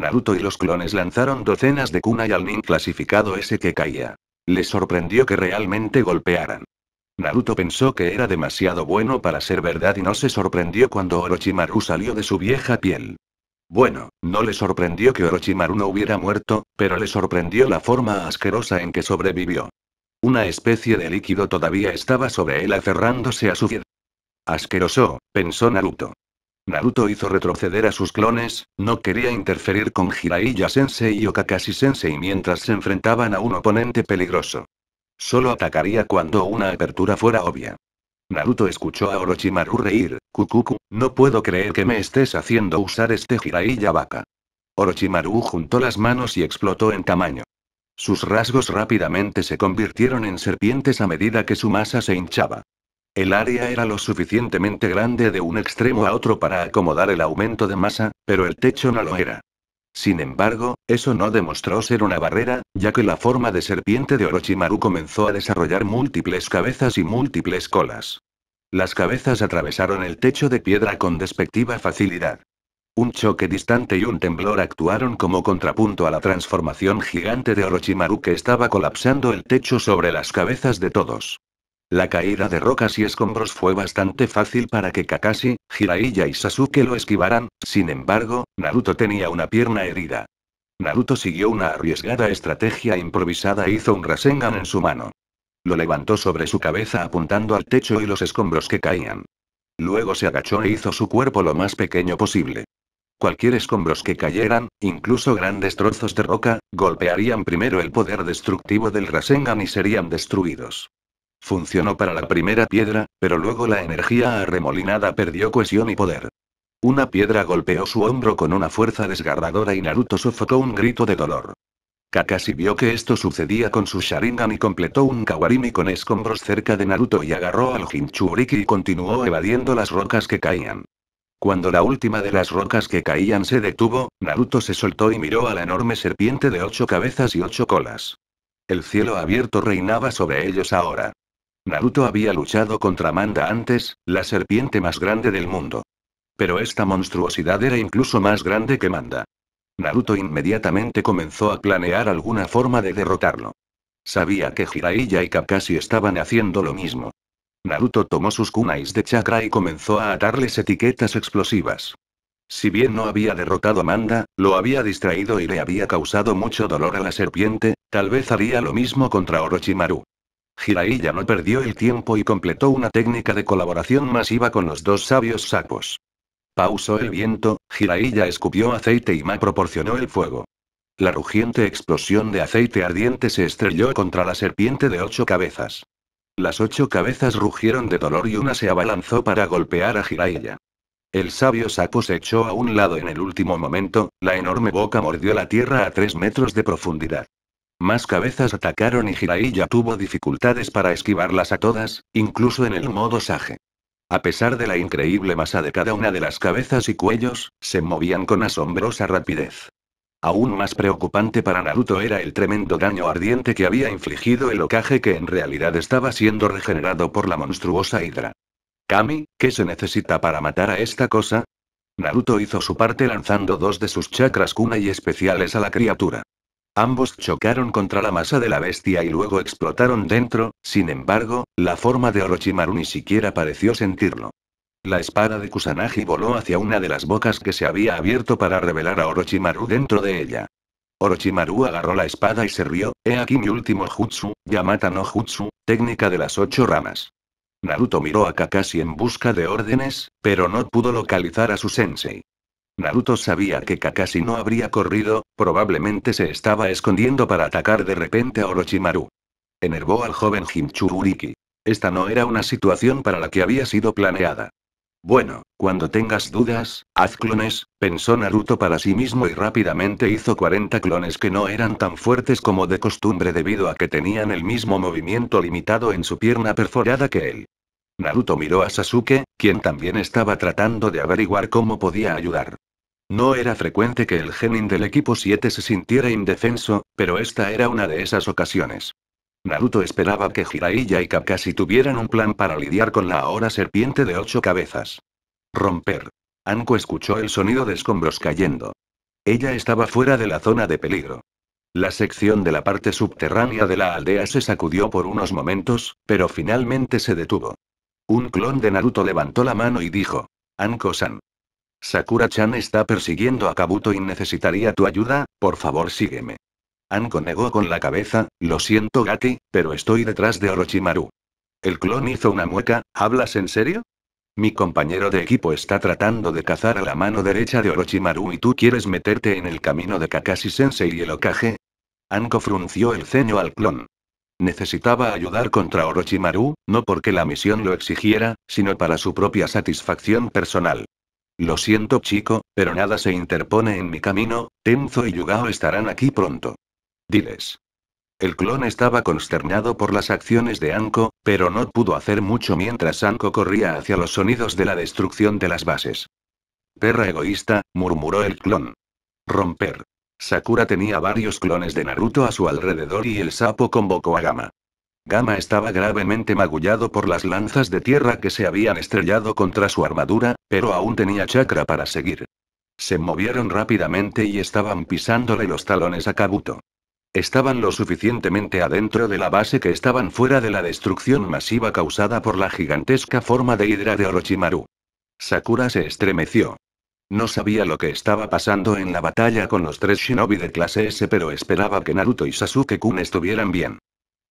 Naruto y los clones lanzaron docenas de kunai al nin clasificado ese que caía. Le sorprendió que realmente golpearan. Naruto pensó que era demasiado bueno para ser verdad y no se sorprendió cuando Orochimaru salió de su vieja piel. Bueno, no le sorprendió que Orochimaru no hubiera muerto, pero le sorprendió la forma asquerosa en que sobrevivió. Una especie de líquido todavía estaba sobre él aferrándose a su piel. Asqueroso, pensó Naruto. Naruto hizo retroceder a sus clones, no quería interferir con Jiraiya-sensei y Okakashi-sensei mientras se enfrentaban a un oponente peligroso. Solo atacaría cuando una apertura fuera obvia. Naruto escuchó a Orochimaru reír, Kukuku, no puedo creer que me estés haciendo usar este Jiraiya vaca. Orochimaru juntó las manos y explotó en tamaño. Sus rasgos rápidamente se convirtieron en serpientes a medida que su masa se hinchaba. El área era lo suficientemente grande de un extremo a otro para acomodar el aumento de masa, pero el techo no lo era. Sin embargo, eso no demostró ser una barrera, ya que la forma de serpiente de Orochimaru comenzó a desarrollar múltiples cabezas y múltiples colas. Las cabezas atravesaron el techo de piedra con despectiva facilidad. Un choque distante y un temblor actuaron como contrapunto a la transformación gigante de Orochimaru que estaba colapsando el techo sobre las cabezas de todos. La caída de rocas y escombros fue bastante fácil para que Kakashi, Hiraiya y Sasuke lo esquivaran, sin embargo, Naruto tenía una pierna herida. Naruto siguió una arriesgada estrategia improvisada e hizo un Rasengan en su mano. Lo levantó sobre su cabeza apuntando al techo y los escombros que caían. Luego se agachó e hizo su cuerpo lo más pequeño posible. Cualquier escombros que cayeran, incluso grandes trozos de roca, golpearían primero el poder destructivo del Rasengan y serían destruidos. Funcionó para la primera piedra, pero luego la energía arremolinada perdió cohesión y poder. Una piedra golpeó su hombro con una fuerza desgarradora y Naruto sofocó un grito de dolor. Kakashi vio que esto sucedía con su Sharingan y completó un Kawarimi con escombros cerca de Naruto y agarró al Jinchuriki y continuó evadiendo las rocas que caían. Cuando la última de las rocas que caían se detuvo, Naruto se soltó y miró a la enorme serpiente de ocho cabezas y ocho colas. El cielo abierto reinaba sobre ellos ahora. Naruto había luchado contra Manda antes, la serpiente más grande del mundo. Pero esta monstruosidad era incluso más grande que Manda. Naruto inmediatamente comenzó a planear alguna forma de derrotarlo. Sabía que Jiraiya y Kakashi estaban haciendo lo mismo. Naruto tomó sus kunais de chakra y comenzó a atarles etiquetas explosivas. Si bien no había derrotado a Manda, lo había distraído y le había causado mucho dolor a la serpiente, tal vez haría lo mismo contra Orochimaru. Jiraiya no perdió el tiempo y completó una técnica de colaboración masiva con los dos sabios sapos. Pausó el viento, Jiraiya escupió aceite y Ma proporcionó el fuego. La rugiente explosión de aceite ardiente se estrelló contra la serpiente de ocho cabezas. Las ocho cabezas rugieron de dolor y una se abalanzó para golpear a Jiraiya. El sabio sapo se echó a un lado en el último momento, la enorme boca mordió la tierra a tres metros de profundidad. Más cabezas atacaron y Jiraiya tuvo dificultades para esquivarlas a todas, incluso en el modo Sage. A pesar de la increíble masa de cada una de las cabezas y cuellos, se movían con asombrosa rapidez. Aún más preocupante para Naruto era el tremendo daño ardiente que había infligido el ocaje que en realidad estaba siendo regenerado por la monstruosa hidra. Kami, ¿qué se necesita para matar a esta cosa? Naruto hizo su parte lanzando dos de sus chakras cuna y especiales a la criatura. Ambos chocaron contra la masa de la bestia y luego explotaron dentro, sin embargo, la forma de Orochimaru ni siquiera pareció sentirlo. La espada de Kusanagi voló hacia una de las bocas que se había abierto para revelar a Orochimaru dentro de ella. Orochimaru agarró la espada y se rió, he aquí mi último jutsu, Yamata no jutsu, técnica de las ocho ramas. Naruto miró a Kakashi en busca de órdenes, pero no pudo localizar a su sensei. Naruto sabía que Kakashi no habría corrido, probablemente se estaba escondiendo para atacar de repente a Orochimaru. Enervó al joven Jinchuriki. Esta no era una situación para la que había sido planeada. Bueno, cuando tengas dudas, haz clones, pensó Naruto para sí mismo y rápidamente hizo 40 clones que no eran tan fuertes como de costumbre debido a que tenían el mismo movimiento limitado en su pierna perforada que él. Naruto miró a Sasuke, quien también estaba tratando de averiguar cómo podía ayudar. No era frecuente que el genin del equipo 7 se sintiera indefenso, pero esta era una de esas ocasiones. Naruto esperaba que Jiraiya y Kakashi tuvieran un plan para lidiar con la ahora serpiente de ocho cabezas. Romper. Anko escuchó el sonido de escombros cayendo. Ella estaba fuera de la zona de peligro. La sección de la parte subterránea de la aldea se sacudió por unos momentos, pero finalmente se detuvo. Un clon de Naruto levantó la mano y dijo, Anko-san. Sakura-chan está persiguiendo a Kabuto y necesitaría tu ayuda, por favor sígueme. Anko negó con la cabeza, lo siento Gaki, pero estoy detrás de Orochimaru. El clon hizo una mueca, ¿hablas en serio? Mi compañero de equipo está tratando de cazar a la mano derecha de Orochimaru y tú quieres meterte en el camino de Kakashi-sensei y el Okage. Anko frunció el ceño al clon. Necesitaba ayudar contra Orochimaru, no porque la misión lo exigiera, sino para su propia satisfacción personal. Lo siento chico, pero nada se interpone en mi camino, Tenzo y Yugao estarán aquí pronto. Diles. El clon estaba consternado por las acciones de Anko, pero no pudo hacer mucho mientras Anko corría hacia los sonidos de la destrucción de las bases. Perra egoísta, murmuró el clon. Romper. Sakura tenía varios clones de Naruto a su alrededor y el sapo convocó a Gama. Gama estaba gravemente magullado por las lanzas de tierra que se habían estrellado contra su armadura, pero aún tenía chakra para seguir. Se movieron rápidamente y estaban pisándole los talones a Kabuto. Estaban lo suficientemente adentro de la base que estaban fuera de la destrucción masiva causada por la gigantesca forma de hidra de Orochimaru. Sakura se estremeció. No sabía lo que estaba pasando en la batalla con los tres shinobi de clase S pero esperaba que Naruto y Sasuke-kun estuvieran bien.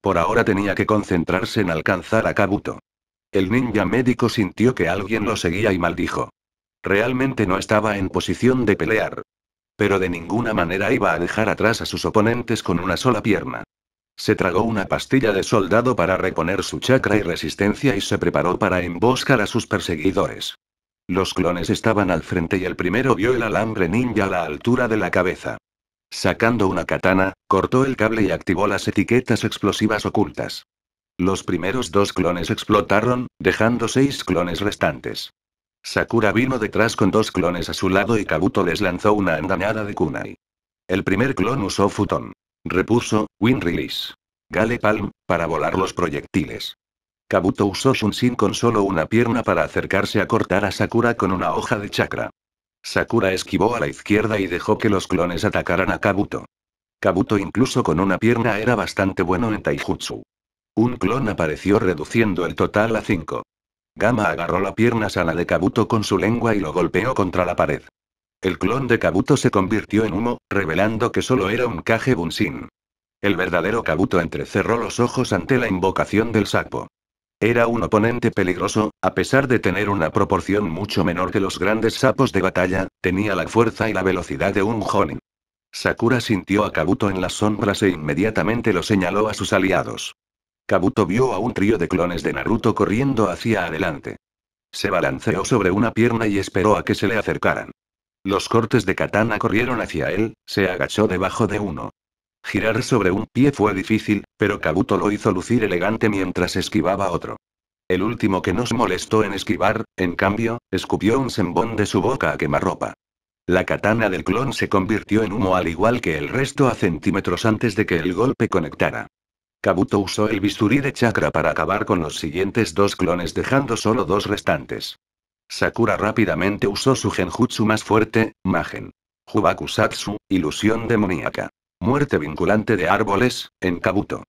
Por ahora tenía que concentrarse en alcanzar a Kabuto. El ninja médico sintió que alguien lo seguía y maldijo. Realmente no estaba en posición de pelear. Pero de ninguna manera iba a dejar atrás a sus oponentes con una sola pierna. Se tragó una pastilla de soldado para reponer su chakra y resistencia y se preparó para emboscar a sus perseguidores. Los clones estaban al frente y el primero vio el alambre ninja a la altura de la cabeza. Sacando una katana, cortó el cable y activó las etiquetas explosivas ocultas. Los primeros dos clones explotaron, dejando seis clones restantes. Sakura vino detrás con dos clones a su lado y Kabuto les lanzó una andanada de kunai. El primer clon usó futon. Repuso, Win Release. Gale Palm, para volar los proyectiles. Kabuto usó Shunshin con solo una pierna para acercarse a cortar a Sakura con una hoja de chakra. Sakura esquivó a la izquierda y dejó que los clones atacaran a Kabuto. Kabuto incluso con una pierna era bastante bueno en taijutsu. Un clon apareció reduciendo el total a 5. Gama agarró la pierna sana de Kabuto con su lengua y lo golpeó contra la pared. El clon de Kabuto se convirtió en humo, revelando que solo era un Kage Bunshin. El verdadero Kabuto entrecerró los ojos ante la invocación del sapo. Era un oponente peligroso, a pesar de tener una proporción mucho menor que los grandes sapos de batalla, tenía la fuerza y la velocidad de un jonin. Sakura sintió a Kabuto en las sombras e inmediatamente lo señaló a sus aliados. Kabuto vio a un trío de clones de Naruto corriendo hacia adelante. Se balanceó sobre una pierna y esperó a que se le acercaran. Los cortes de katana corrieron hacia él, se agachó debajo de uno. Girar sobre un pie fue difícil, pero Kabuto lo hizo lucir elegante mientras esquivaba otro. El último que no se molestó en esquivar, en cambio, escupió un sembón de su boca a quemarropa. La katana del clon se convirtió en humo al igual que el resto a centímetros antes de que el golpe conectara. Kabuto usó el bisturí de chakra para acabar con los siguientes dos clones dejando solo dos restantes. Sakura rápidamente usó su genjutsu más fuerte, Magen. Jubakusatsu, ilusión demoníaca. Muerte vinculante de árboles, en Kabuto.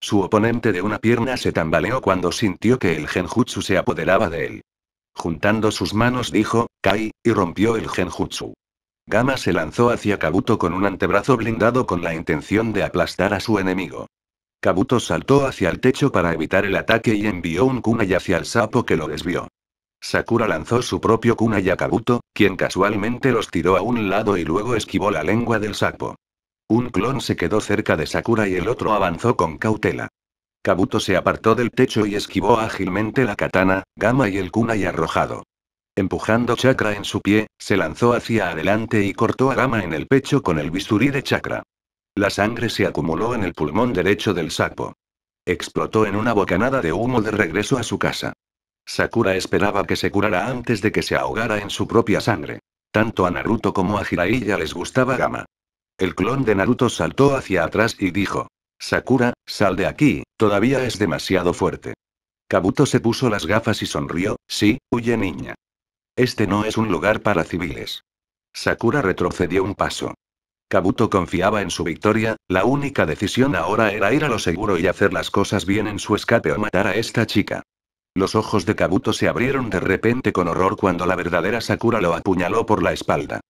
Su oponente de una pierna se tambaleó cuando sintió que el genjutsu se apoderaba de él. Juntando sus manos dijo, Kai, y rompió el genjutsu. Gama se lanzó hacia Kabuto con un antebrazo blindado con la intención de aplastar a su enemigo. Kabuto saltó hacia el techo para evitar el ataque y envió un kunai hacia el sapo que lo desvió. Sakura lanzó su propio kunai a Kabuto, quien casualmente los tiró a un lado y luego esquivó la lengua del sapo. Un clon se quedó cerca de Sakura y el otro avanzó con cautela. Kabuto se apartó del techo y esquivó ágilmente la katana, Gama y el kunai arrojado. Empujando chakra en su pie, se lanzó hacia adelante y cortó a Gama en el pecho con el bisturí de chakra. La sangre se acumuló en el pulmón derecho del sapo. Explotó en una bocanada de humo de regreso a su casa. Sakura esperaba que se curara antes de que se ahogara en su propia sangre. Tanto a Naruto como a Jiraiya les gustaba Gama. El clon de Naruto saltó hacia atrás y dijo. Sakura, sal de aquí, todavía es demasiado fuerte. Kabuto se puso las gafas y sonrió, sí, huye niña. Este no es un lugar para civiles. Sakura retrocedió un paso. Kabuto confiaba en su victoria, la única decisión ahora era ir a lo seguro y hacer las cosas bien en su escape o matar a esta chica. Los ojos de Kabuto se abrieron de repente con horror cuando la verdadera Sakura lo apuñaló por la espalda.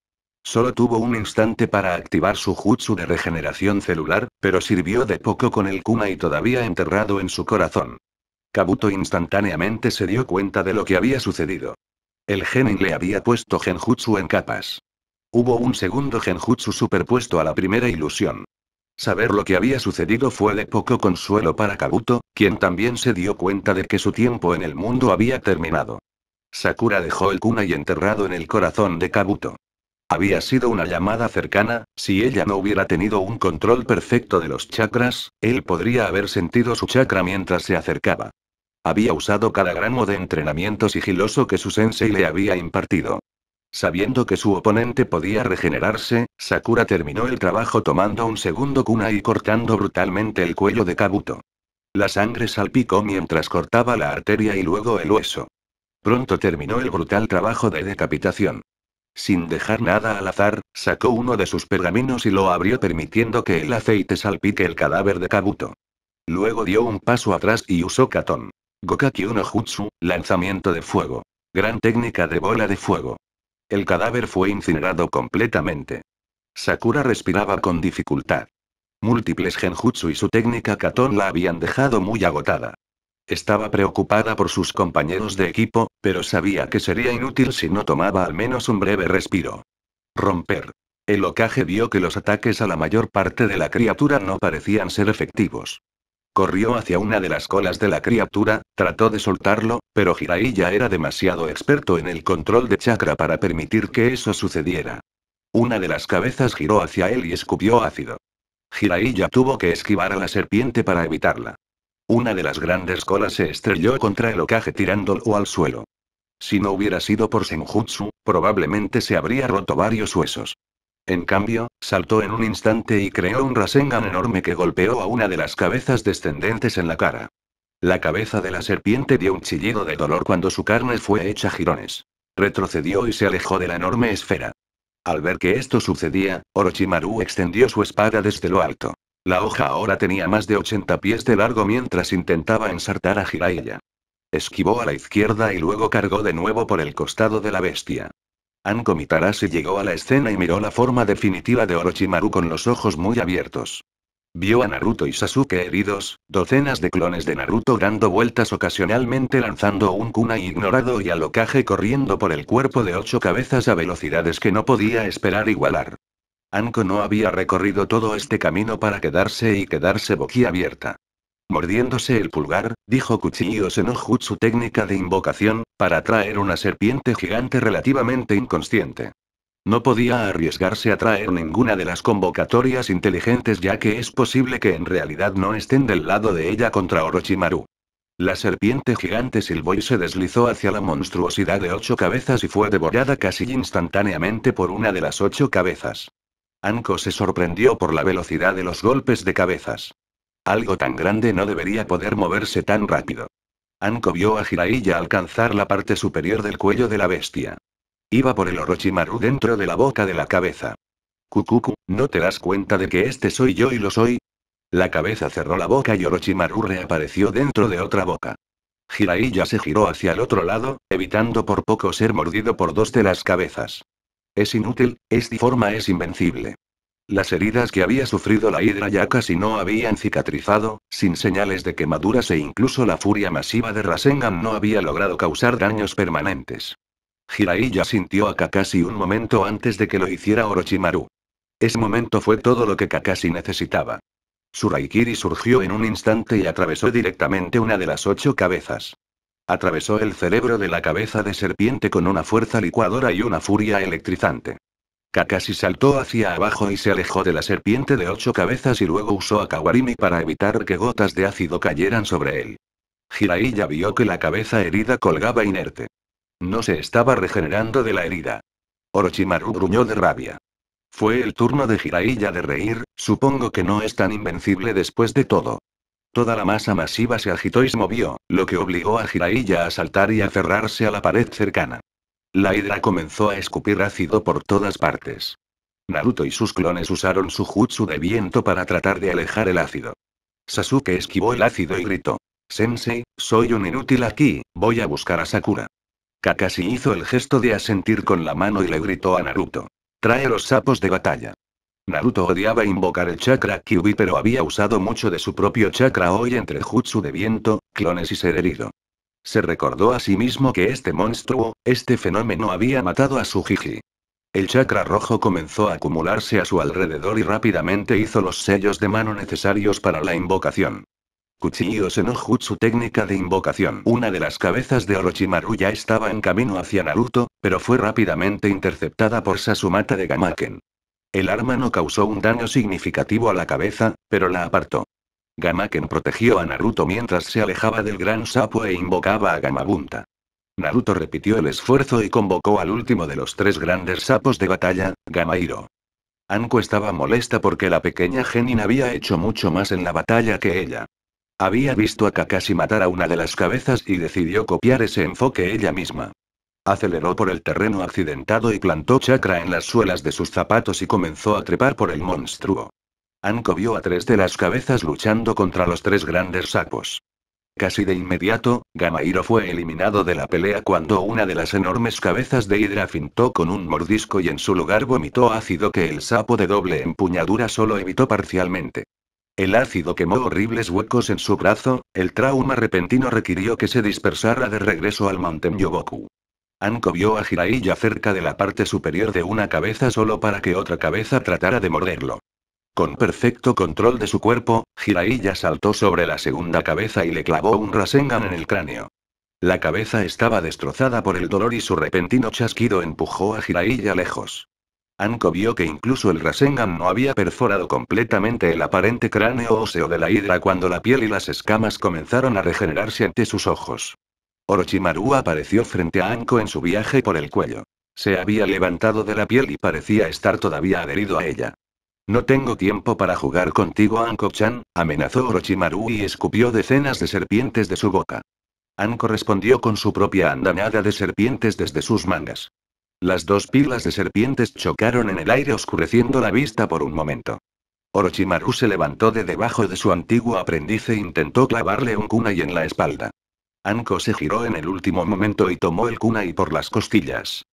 Solo tuvo un instante para activar su jutsu de regeneración celular, pero sirvió de poco con el Kuma y todavía enterrado en su corazón. Kabuto instantáneamente se dio cuenta de lo que había sucedido. El genin le había puesto genjutsu en capas. Hubo un segundo genjutsu superpuesto a la primera ilusión. Saber lo que había sucedido fue de poco consuelo para Kabuto, quien también se dio cuenta de que su tiempo en el mundo había terminado. Sakura dejó el kuna y enterrado en el corazón de Kabuto. Había sido una llamada cercana, si ella no hubiera tenido un control perfecto de los chakras, él podría haber sentido su chakra mientras se acercaba. Había usado cada gramo de entrenamiento sigiloso que su sensei le había impartido. Sabiendo que su oponente podía regenerarse, Sakura terminó el trabajo tomando un segundo kuna y cortando brutalmente el cuello de Kabuto. La sangre salpicó mientras cortaba la arteria y luego el hueso. Pronto terminó el brutal trabajo de decapitación. Sin dejar nada al azar, sacó uno de sus pergaminos y lo abrió permitiendo que el aceite salpique el cadáver de Kabuto. Luego dio un paso atrás y usó Katon. Gokaki no Jutsu, lanzamiento de fuego. Gran técnica de bola de fuego. El cadáver fue incinerado completamente. Sakura respiraba con dificultad. Múltiples genjutsu y su técnica Katon la habían dejado muy agotada. Estaba preocupada por sus compañeros de equipo, pero sabía que sería inútil si no tomaba al menos un breve respiro. Romper. El ocaje vio que los ataques a la mayor parte de la criatura no parecían ser efectivos. Corrió hacia una de las colas de la criatura, trató de soltarlo, pero Jiraiya era demasiado experto en el control de chakra para permitir que eso sucediera. Una de las cabezas giró hacia él y escupió ácido. Jiraiya tuvo que esquivar a la serpiente para evitarla. Una de las grandes colas se estrelló contra el ocaje tirándolo al suelo. Si no hubiera sido por Senjutsu, probablemente se habría roto varios huesos. En cambio, saltó en un instante y creó un Rasengan enorme que golpeó a una de las cabezas descendentes en la cara. La cabeza de la serpiente dio un chillido de dolor cuando su carne fue hecha jirones. Retrocedió y se alejó de la enorme esfera. Al ver que esto sucedía, Orochimaru extendió su espada desde lo alto. La hoja ahora tenía más de 80 pies de largo mientras intentaba ensartar a Jiraiya. Esquivó a la izquierda y luego cargó de nuevo por el costado de la bestia. Anko Mitarashi llegó a la escena y miró la forma definitiva de Orochimaru con los ojos muy abiertos. Vio a Naruto y Sasuke heridos, docenas de clones de Naruto dando vueltas ocasionalmente lanzando un kunai ignorado y alocaje corriendo por el cuerpo de ocho cabezas a velocidades que no podía esperar igualar. Anko no había recorrido todo este camino para quedarse y quedarse boquiabierta. Mordiéndose el pulgar, dijo Kuchiyo Senohut su técnica de invocación, para atraer una serpiente gigante relativamente inconsciente. No podía arriesgarse a traer ninguna de las convocatorias inteligentes ya que es posible que en realidad no estén del lado de ella contra Orochimaru. La serpiente gigante silbó se deslizó hacia la monstruosidad de ocho cabezas y fue devorada casi instantáneamente por una de las ocho cabezas. Anko se sorprendió por la velocidad de los golpes de cabezas. Algo tan grande no debería poder moverse tan rápido. Anko vio a Jiraiya alcanzar la parte superior del cuello de la bestia. Iba por el Orochimaru dentro de la boca de la cabeza. Kukuku. ¿no te das cuenta de que este soy yo y lo soy? La cabeza cerró la boca y Orochimaru reapareció dentro de otra boca. Jiraiya se giró hacia el otro lado, evitando por poco ser mordido por dos de las cabezas. Es inútil, esta forma es invencible. Las heridas que había sufrido la hidra ya casi no habían cicatrizado, sin señales de quemaduras e incluso la furia masiva de Rasengan no había logrado causar daños permanentes. Jiraiya sintió a Kakashi un momento antes de que lo hiciera Orochimaru. Ese momento fue todo lo que Kakashi necesitaba. Su Raikiri surgió en un instante y atravesó directamente una de las ocho cabezas. Atravesó el cerebro de la cabeza de serpiente con una fuerza licuadora y una furia electrizante. Kakashi saltó hacia abajo y se alejó de la serpiente de ocho cabezas y luego usó a Kawarimi para evitar que gotas de ácido cayeran sobre él. Jiraiya vio que la cabeza herida colgaba inerte. No se estaba regenerando de la herida. Orochimaru gruñó de rabia. Fue el turno de Jiraiya de reír, supongo que no es tan invencible después de todo. Toda la masa masiva se agitó y se movió, lo que obligó a Jiraiya a saltar y a cerrarse a la pared cercana. La hidra comenzó a escupir ácido por todas partes. Naruto y sus clones usaron su jutsu de viento para tratar de alejar el ácido. Sasuke esquivó el ácido y gritó. Sensei, soy un inútil aquí, voy a buscar a Sakura. Kakashi hizo el gesto de asentir con la mano y le gritó a Naruto. Trae los sapos de batalla. Naruto odiaba invocar el chakra Kyubi pero había usado mucho de su propio chakra hoy entre jutsu de viento, clones y ser herido. Se recordó a sí mismo que este monstruo, este fenómeno había matado a su Jiji. El chakra rojo comenzó a acumularse a su alrededor y rápidamente hizo los sellos de mano necesarios para la invocación. Cuchillo Senojutsu jutsu técnica de invocación. Una de las cabezas de Orochimaru ya estaba en camino hacia Naruto, pero fue rápidamente interceptada por Sasumata de Gamaken. El arma no causó un daño significativo a la cabeza, pero la apartó. Gamaken protegió a Naruto mientras se alejaba del gran sapo e invocaba a Gamabunta. Naruto repitió el esfuerzo y convocó al último de los tres grandes sapos de batalla, Gamairo. Anko estaba molesta porque la pequeña Genin había hecho mucho más en la batalla que ella. Había visto a Kakashi matar a una de las cabezas y decidió copiar ese enfoque ella misma. Aceleró por el terreno accidentado y plantó chakra en las suelas de sus zapatos y comenzó a trepar por el monstruo. Anko vio a tres de las cabezas luchando contra los tres grandes sapos. Casi de inmediato, Gamairo fue eliminado de la pelea cuando una de las enormes cabezas de Hidra fintó con un mordisco y en su lugar vomitó ácido que el sapo de doble empuñadura solo evitó parcialmente. El ácido quemó horribles huecos en su brazo, el trauma repentino requirió que se dispersara de regreso al Monte Myoboku. Anko vio a Jiraiya cerca de la parte superior de una cabeza solo para que otra cabeza tratara de morderlo. Con perfecto control de su cuerpo, Jiraiya saltó sobre la segunda cabeza y le clavó un Rasengan en el cráneo. La cabeza estaba destrozada por el dolor y su repentino chasquido empujó a Jiraiya lejos. Anko vio que incluso el Rasengan no había perforado completamente el aparente cráneo óseo de la hidra cuando la piel y las escamas comenzaron a regenerarse ante sus ojos. Orochimaru apareció frente a Anko en su viaje por el cuello. Se había levantado de la piel y parecía estar todavía adherido a ella. No tengo tiempo para jugar contigo, Anko-chan, amenazó Orochimaru y escupió decenas de serpientes de su boca. Anko respondió con su propia andanada de serpientes desde sus mangas. Las dos pilas de serpientes chocaron en el aire oscureciendo la vista por un momento. Orochimaru se levantó de debajo de su antiguo aprendiz e intentó clavarle un kunai en la espalda. Anko se giró en el último momento y tomó el kunai por las costillas.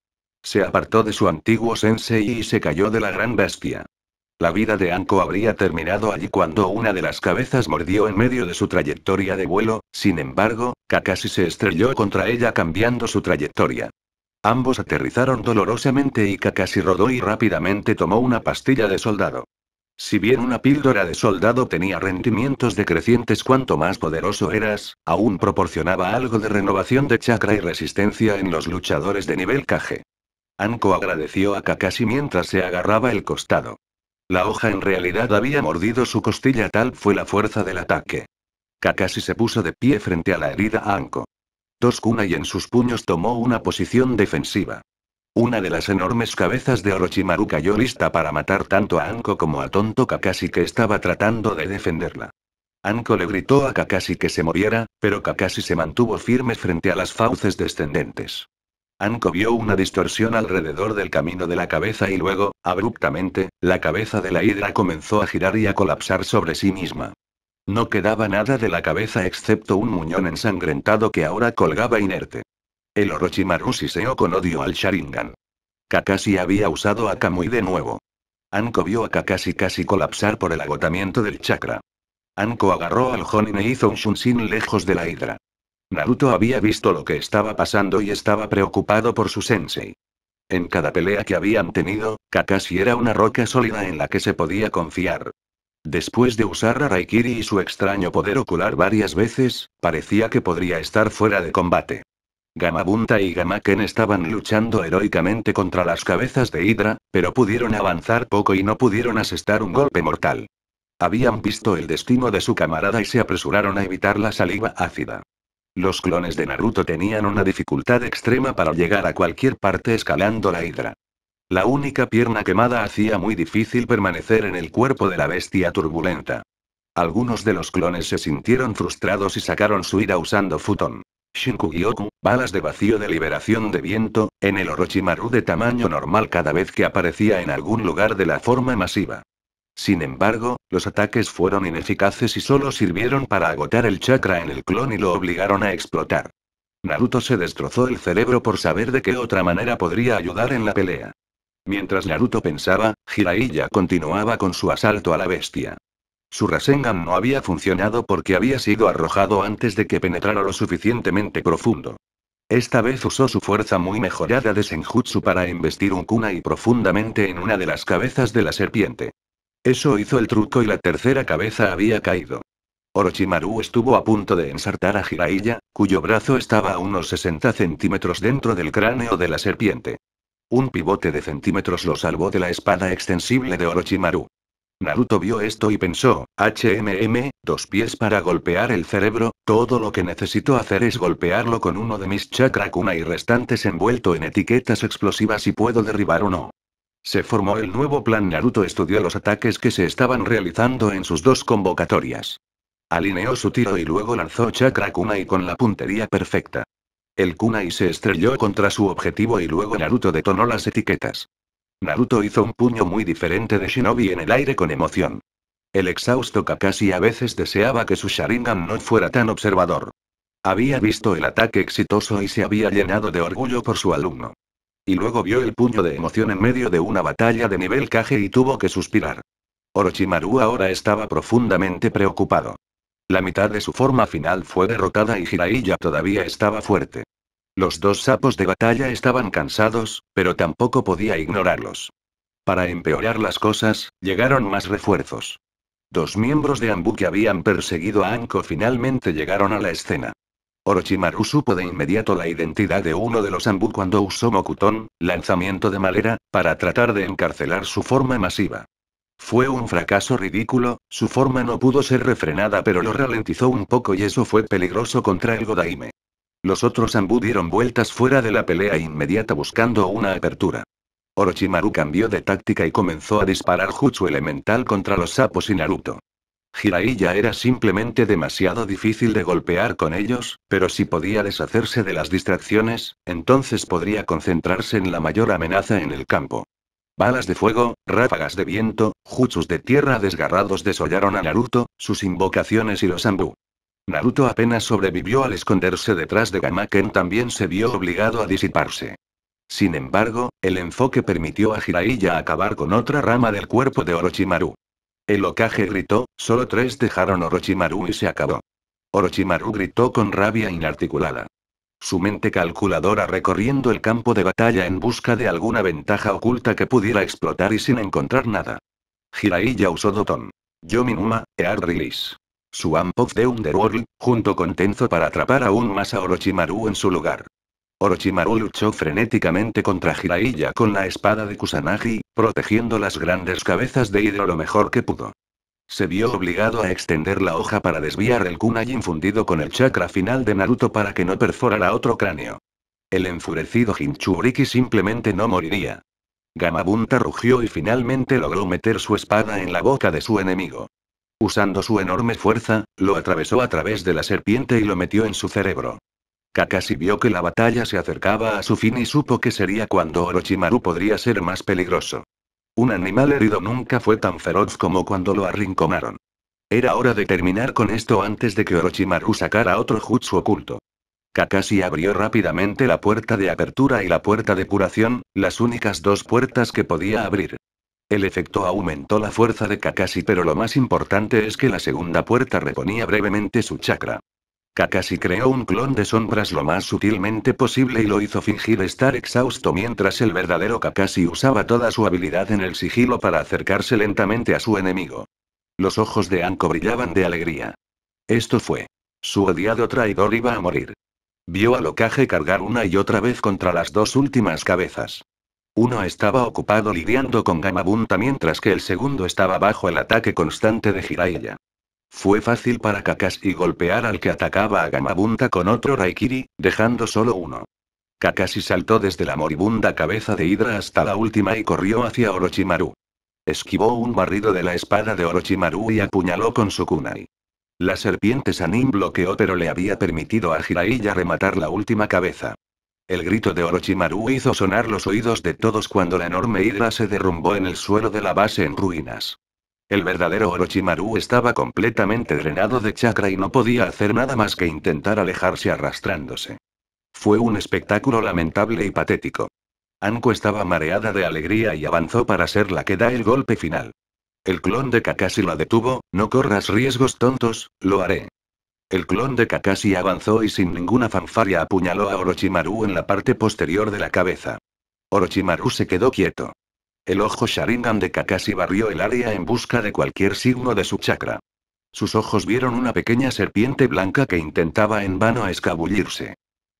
Se apartó de su antiguo sensei y se cayó de la gran bestia. La vida de Anko habría terminado allí cuando una de las cabezas mordió en medio de su trayectoria de vuelo, sin embargo, Kakashi se estrelló contra ella cambiando su trayectoria. Ambos aterrizaron dolorosamente y Kakashi rodó y rápidamente tomó una pastilla de soldado. Si bien una píldora de soldado tenía rendimientos decrecientes cuanto más poderoso eras, aún proporcionaba algo de renovación de chakra y resistencia en los luchadores de nivel Kage. Anko agradeció a Kakashi mientras se agarraba el costado. La hoja en realidad había mordido su costilla tal fue la fuerza del ataque. Kakashi se puso de pie frente a la herida Anko. Toskuna y en sus puños tomó una posición defensiva. Una de las enormes cabezas de Orochimaru cayó lista para matar tanto a Anko como a Tonto Kakashi que estaba tratando de defenderla. Anko le gritó a Kakashi que se moviera, pero Kakashi se mantuvo firme frente a las fauces descendentes. Anko vio una distorsión alrededor del camino de la cabeza y luego, abruptamente, la cabeza de la hidra comenzó a girar y a colapsar sobre sí misma. No quedaba nada de la cabeza excepto un muñón ensangrentado que ahora colgaba inerte. El Orochimaru siseó con odio al Sharingan. Kakashi había usado a Kamui de nuevo. Anko vio a Kakashi casi colapsar por el agotamiento del chakra. Anko agarró al Jonin e hizo un Shunshin lejos de la hidra. Naruto había visto lo que estaba pasando y estaba preocupado por su sensei. En cada pelea que habían tenido, Kakashi era una roca sólida en la que se podía confiar. Después de usar a Raikiri y su extraño poder ocular varias veces, parecía que podría estar fuera de combate. Gamabunta y Gamaken estaban luchando heroicamente contra las cabezas de Hydra, pero pudieron avanzar poco y no pudieron asestar un golpe mortal. Habían visto el destino de su camarada y se apresuraron a evitar la saliva ácida. Los clones de Naruto tenían una dificultad extrema para llegar a cualquier parte escalando la hidra. La única pierna quemada hacía muy difícil permanecer en el cuerpo de la bestia turbulenta. Algunos de los clones se sintieron frustrados y sacaron su ira usando futón. Shinkugyoku, balas de vacío de liberación de viento, en el Orochimaru de tamaño normal cada vez que aparecía en algún lugar de la forma masiva. Sin embargo, los ataques fueron ineficaces y solo sirvieron para agotar el chakra en el clon y lo obligaron a explotar. Naruto se destrozó el cerebro por saber de qué otra manera podría ayudar en la pelea. Mientras Naruto pensaba, Jiraiya continuaba con su asalto a la bestia. Su Rasengan no había funcionado porque había sido arrojado antes de que penetrara lo suficientemente profundo. Esta vez usó su fuerza muy mejorada de Senjutsu para embestir un kunai profundamente en una de las cabezas de la serpiente. Eso hizo el truco y la tercera cabeza había caído. Orochimaru estuvo a punto de ensartar a Jiraiya, cuyo brazo estaba a unos 60 centímetros dentro del cráneo de la serpiente. Un pivote de centímetros lo salvó de la espada extensible de Orochimaru. Naruto vio esto y pensó, HMM, dos pies para golpear el cerebro, todo lo que necesito hacer es golpearlo con uno de mis chakra kuna y restantes envuelto en etiquetas explosivas y puedo derribar no. Se formó el nuevo plan Naruto estudió los ataques que se estaban realizando en sus dos convocatorias. Alineó su tiro y luego lanzó chakra kuna y con la puntería perfecta. El kunai se estrelló contra su objetivo y luego Naruto detonó las etiquetas. Naruto hizo un puño muy diferente de Shinobi en el aire con emoción. El exhausto Kakashi a veces deseaba que su Sharingan no fuera tan observador. Había visto el ataque exitoso y se había llenado de orgullo por su alumno. Y luego vio el puño de emoción en medio de una batalla de nivel Kage y tuvo que suspirar. Orochimaru ahora estaba profundamente preocupado. La mitad de su forma final fue derrotada y Jiraiya todavía estaba fuerte. Los dos sapos de batalla estaban cansados, pero tampoco podía ignorarlos. Para empeorar las cosas, llegaron más refuerzos. Dos miembros de Ambu que habían perseguido a Anko finalmente llegaron a la escena. Orochimaru supo de inmediato la identidad de uno de los Ambu cuando usó Mokuton, lanzamiento de madera, para tratar de encarcelar su forma masiva. Fue un fracaso ridículo, su forma no pudo ser refrenada pero lo ralentizó un poco y eso fue peligroso contra el Godaime. Los otros Ambú dieron vueltas fuera de la pelea inmediata buscando una apertura. Orochimaru cambió de táctica y comenzó a disparar jutsu elemental contra los sapos y Naruto. Jiraiya era simplemente demasiado difícil de golpear con ellos, pero si podía deshacerse de las distracciones, entonces podría concentrarse en la mayor amenaza en el campo. Balas de fuego, ráfagas de viento, jutsus de tierra desgarrados desollaron a Naruto, sus invocaciones y los ambú, Naruto apenas sobrevivió al esconderse detrás de Gamaken también se vio obligado a disiparse. Sin embargo, el enfoque permitió a Jiraiya acabar con otra rama del cuerpo de Orochimaru. El Okage gritó, solo tres dejaron Orochimaru y se acabó. Orochimaru gritó con rabia inarticulada. Su mente calculadora recorriendo el campo de batalla en busca de alguna ventaja oculta que pudiera explotar y sin encontrar nada. Jiraiya usó Doton. Yominuma, Ear Release. Su of de Underworld, junto con Tenzo para atrapar aún más a Orochimaru en su lugar. Orochimaru luchó frenéticamente contra Jiraiya con la espada de Kusanagi, protegiendo las grandes cabezas de Hidro lo mejor que pudo. Se vio obligado a extender la hoja para desviar el kunai infundido con el chakra final de Naruto para que no perforara otro cráneo. El enfurecido Hinchuriki simplemente no moriría. Gamabunta rugió y finalmente logró meter su espada en la boca de su enemigo. Usando su enorme fuerza, lo atravesó a través de la serpiente y lo metió en su cerebro. Kakashi vio que la batalla se acercaba a su fin y supo que sería cuando Orochimaru podría ser más peligroso. Un animal herido nunca fue tan feroz como cuando lo arrinconaron. Era hora de terminar con esto antes de que Orochimaru sacara otro jutsu oculto. Kakashi abrió rápidamente la puerta de apertura y la puerta de curación, las únicas dos puertas que podía abrir. El efecto aumentó la fuerza de Kakashi, pero lo más importante es que la segunda puerta reponía brevemente su chakra. Kakashi creó un clon de sombras lo más sutilmente posible y lo hizo fingir estar exhausto mientras el verdadero Kakashi usaba toda su habilidad en el sigilo para acercarse lentamente a su enemigo. Los ojos de Anko brillaban de alegría. Esto fue. Su odiado traidor iba a morir. Vio a Lokage cargar una y otra vez contra las dos últimas cabezas. Uno estaba ocupado lidiando con Gamabunta mientras que el segundo estaba bajo el ataque constante de Jiraiya. Fue fácil para Kakashi golpear al que atacaba a Gamabunta con otro Raikiri, dejando solo uno. Kakashi saltó desde la moribunda cabeza de hidra hasta la última y corrió hacia Orochimaru. Esquivó un barrido de la espada de Orochimaru y apuñaló con su kunai. La serpiente Sanin bloqueó pero le había permitido a Jiraiya rematar la última cabeza. El grito de Orochimaru hizo sonar los oídos de todos cuando la enorme hidra se derrumbó en el suelo de la base en ruinas. El verdadero Orochimaru estaba completamente drenado de chakra y no podía hacer nada más que intentar alejarse arrastrándose. Fue un espectáculo lamentable y patético. Anko estaba mareada de alegría y avanzó para ser la que da el golpe final. El clon de Kakashi la detuvo, no corras riesgos tontos, lo haré. El clon de Kakashi avanzó y sin ninguna fanfaria apuñaló a Orochimaru en la parte posterior de la cabeza. Orochimaru se quedó quieto. El ojo Sharingan de Kakashi barrió el área en busca de cualquier signo de su chakra. Sus ojos vieron una pequeña serpiente blanca que intentaba en vano escabullirse.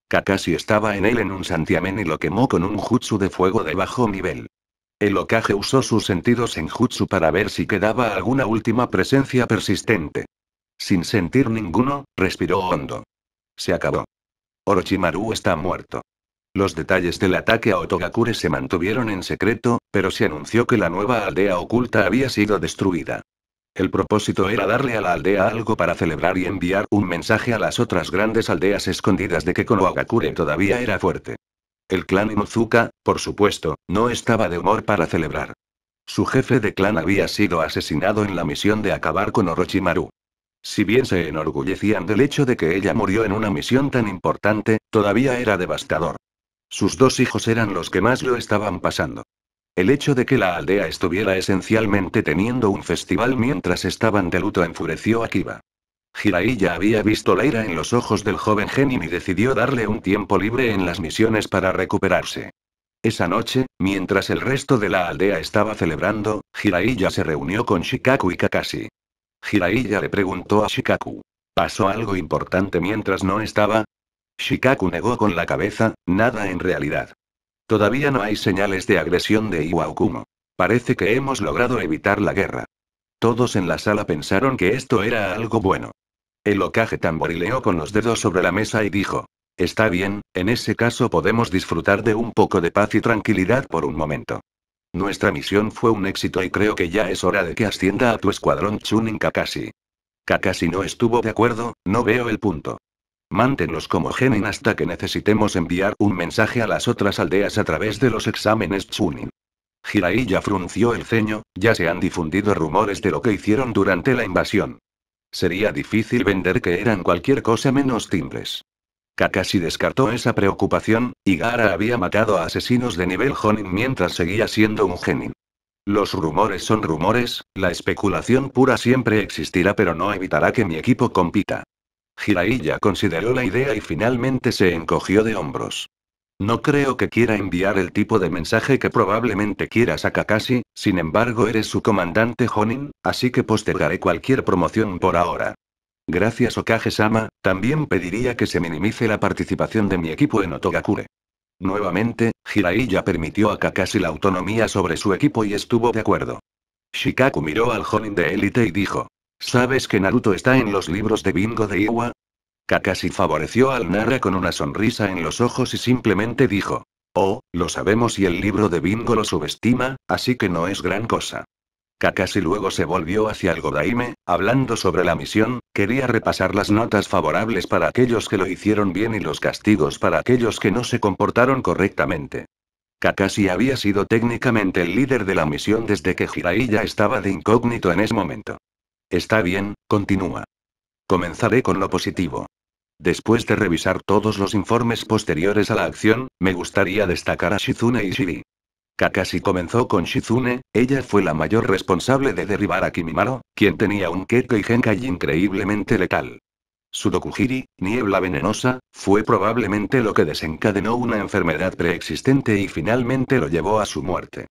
Kakashi estaba en él en un santiamén y lo quemó con un jutsu de fuego de bajo nivel. El Okage usó sus sentidos en jutsu para ver si quedaba alguna última presencia persistente. Sin sentir ninguno, respiró hondo. Se acabó. Orochimaru está muerto. Los detalles del ataque a Otogakure se mantuvieron en secreto, pero se anunció que la nueva aldea oculta había sido destruida. El propósito era darle a la aldea algo para celebrar y enviar un mensaje a las otras grandes aldeas escondidas de que Konohagakure todavía era fuerte. El clan Inuzuka, por supuesto, no estaba de humor para celebrar. Su jefe de clan había sido asesinado en la misión de acabar con Orochimaru. Si bien se enorgullecían del hecho de que ella murió en una misión tan importante, todavía era devastador. Sus dos hijos eran los que más lo estaban pasando. El hecho de que la aldea estuviera esencialmente teniendo un festival mientras estaban de luto enfureció a Kiba. Hiraiya había visto la ira en los ojos del joven Genin y decidió darle un tiempo libre en las misiones para recuperarse. Esa noche, mientras el resto de la aldea estaba celebrando, Jiraiya se reunió con Shikaku y Kakashi. Hiraiya le preguntó a Shikaku. ¿Pasó algo importante mientras no estaba? Shikaku negó con la cabeza, nada en realidad. Todavía no hay señales de agresión de Iwakumo. Parece que hemos logrado evitar la guerra. Todos en la sala pensaron que esto era algo bueno. El Okage tamborileó con los dedos sobre la mesa y dijo. Está bien, en ese caso podemos disfrutar de un poco de paz y tranquilidad por un momento. Nuestra misión fue un éxito y creo que ya es hora de que ascienda a tu escuadrón Chunin Kakashi. Kakashi no estuvo de acuerdo, no veo el punto. Mántenlos como Genin hasta que necesitemos enviar un mensaje a las otras aldeas a través de los exámenes Chunin. Jiraiya frunció el ceño, ya se han difundido rumores de lo que hicieron durante la invasión. Sería difícil vender que eran cualquier cosa menos timbres. Kakashi descartó esa preocupación, y Gara había matado a asesinos de nivel Honin mientras seguía siendo un genin. Los rumores son rumores, la especulación pura siempre existirá pero no evitará que mi equipo compita. Jiraiya consideró la idea y finalmente se encogió de hombros. No creo que quiera enviar el tipo de mensaje que probablemente quieras a Kakashi, sin embargo eres su comandante Honin, así que postergaré cualquier promoción por ahora. Gracias Okage-sama, también pediría que se minimice la participación de mi equipo en Otogakure. Nuevamente, Jiraiya permitió a Kakashi la autonomía sobre su equipo y estuvo de acuerdo. Shikaku miró al Jonin de élite y dijo. ¿Sabes que Naruto está en los libros de bingo de Iwa? Kakashi favoreció al Nara con una sonrisa en los ojos y simplemente dijo. Oh, lo sabemos y el libro de bingo lo subestima, así que no es gran cosa. Kakashi luego se volvió hacia el Godaime, hablando sobre la misión, Quería repasar las notas favorables para aquellos que lo hicieron bien y los castigos para aquellos que no se comportaron correctamente. Kakashi había sido técnicamente el líder de la misión desde que Jiraiya estaba de incógnito en ese momento. Está bien, continúa. Comenzaré con lo positivo. Después de revisar todos los informes posteriores a la acción, me gustaría destacar a Shizune y Shiri. Kakashi comenzó con Shizune, ella fue la mayor responsable de derribar a Kimimaro, quien tenía un Kekkei Genkai increíblemente letal. Su Dokujiri, niebla venenosa, fue probablemente lo que desencadenó una enfermedad preexistente y finalmente lo llevó a su muerte.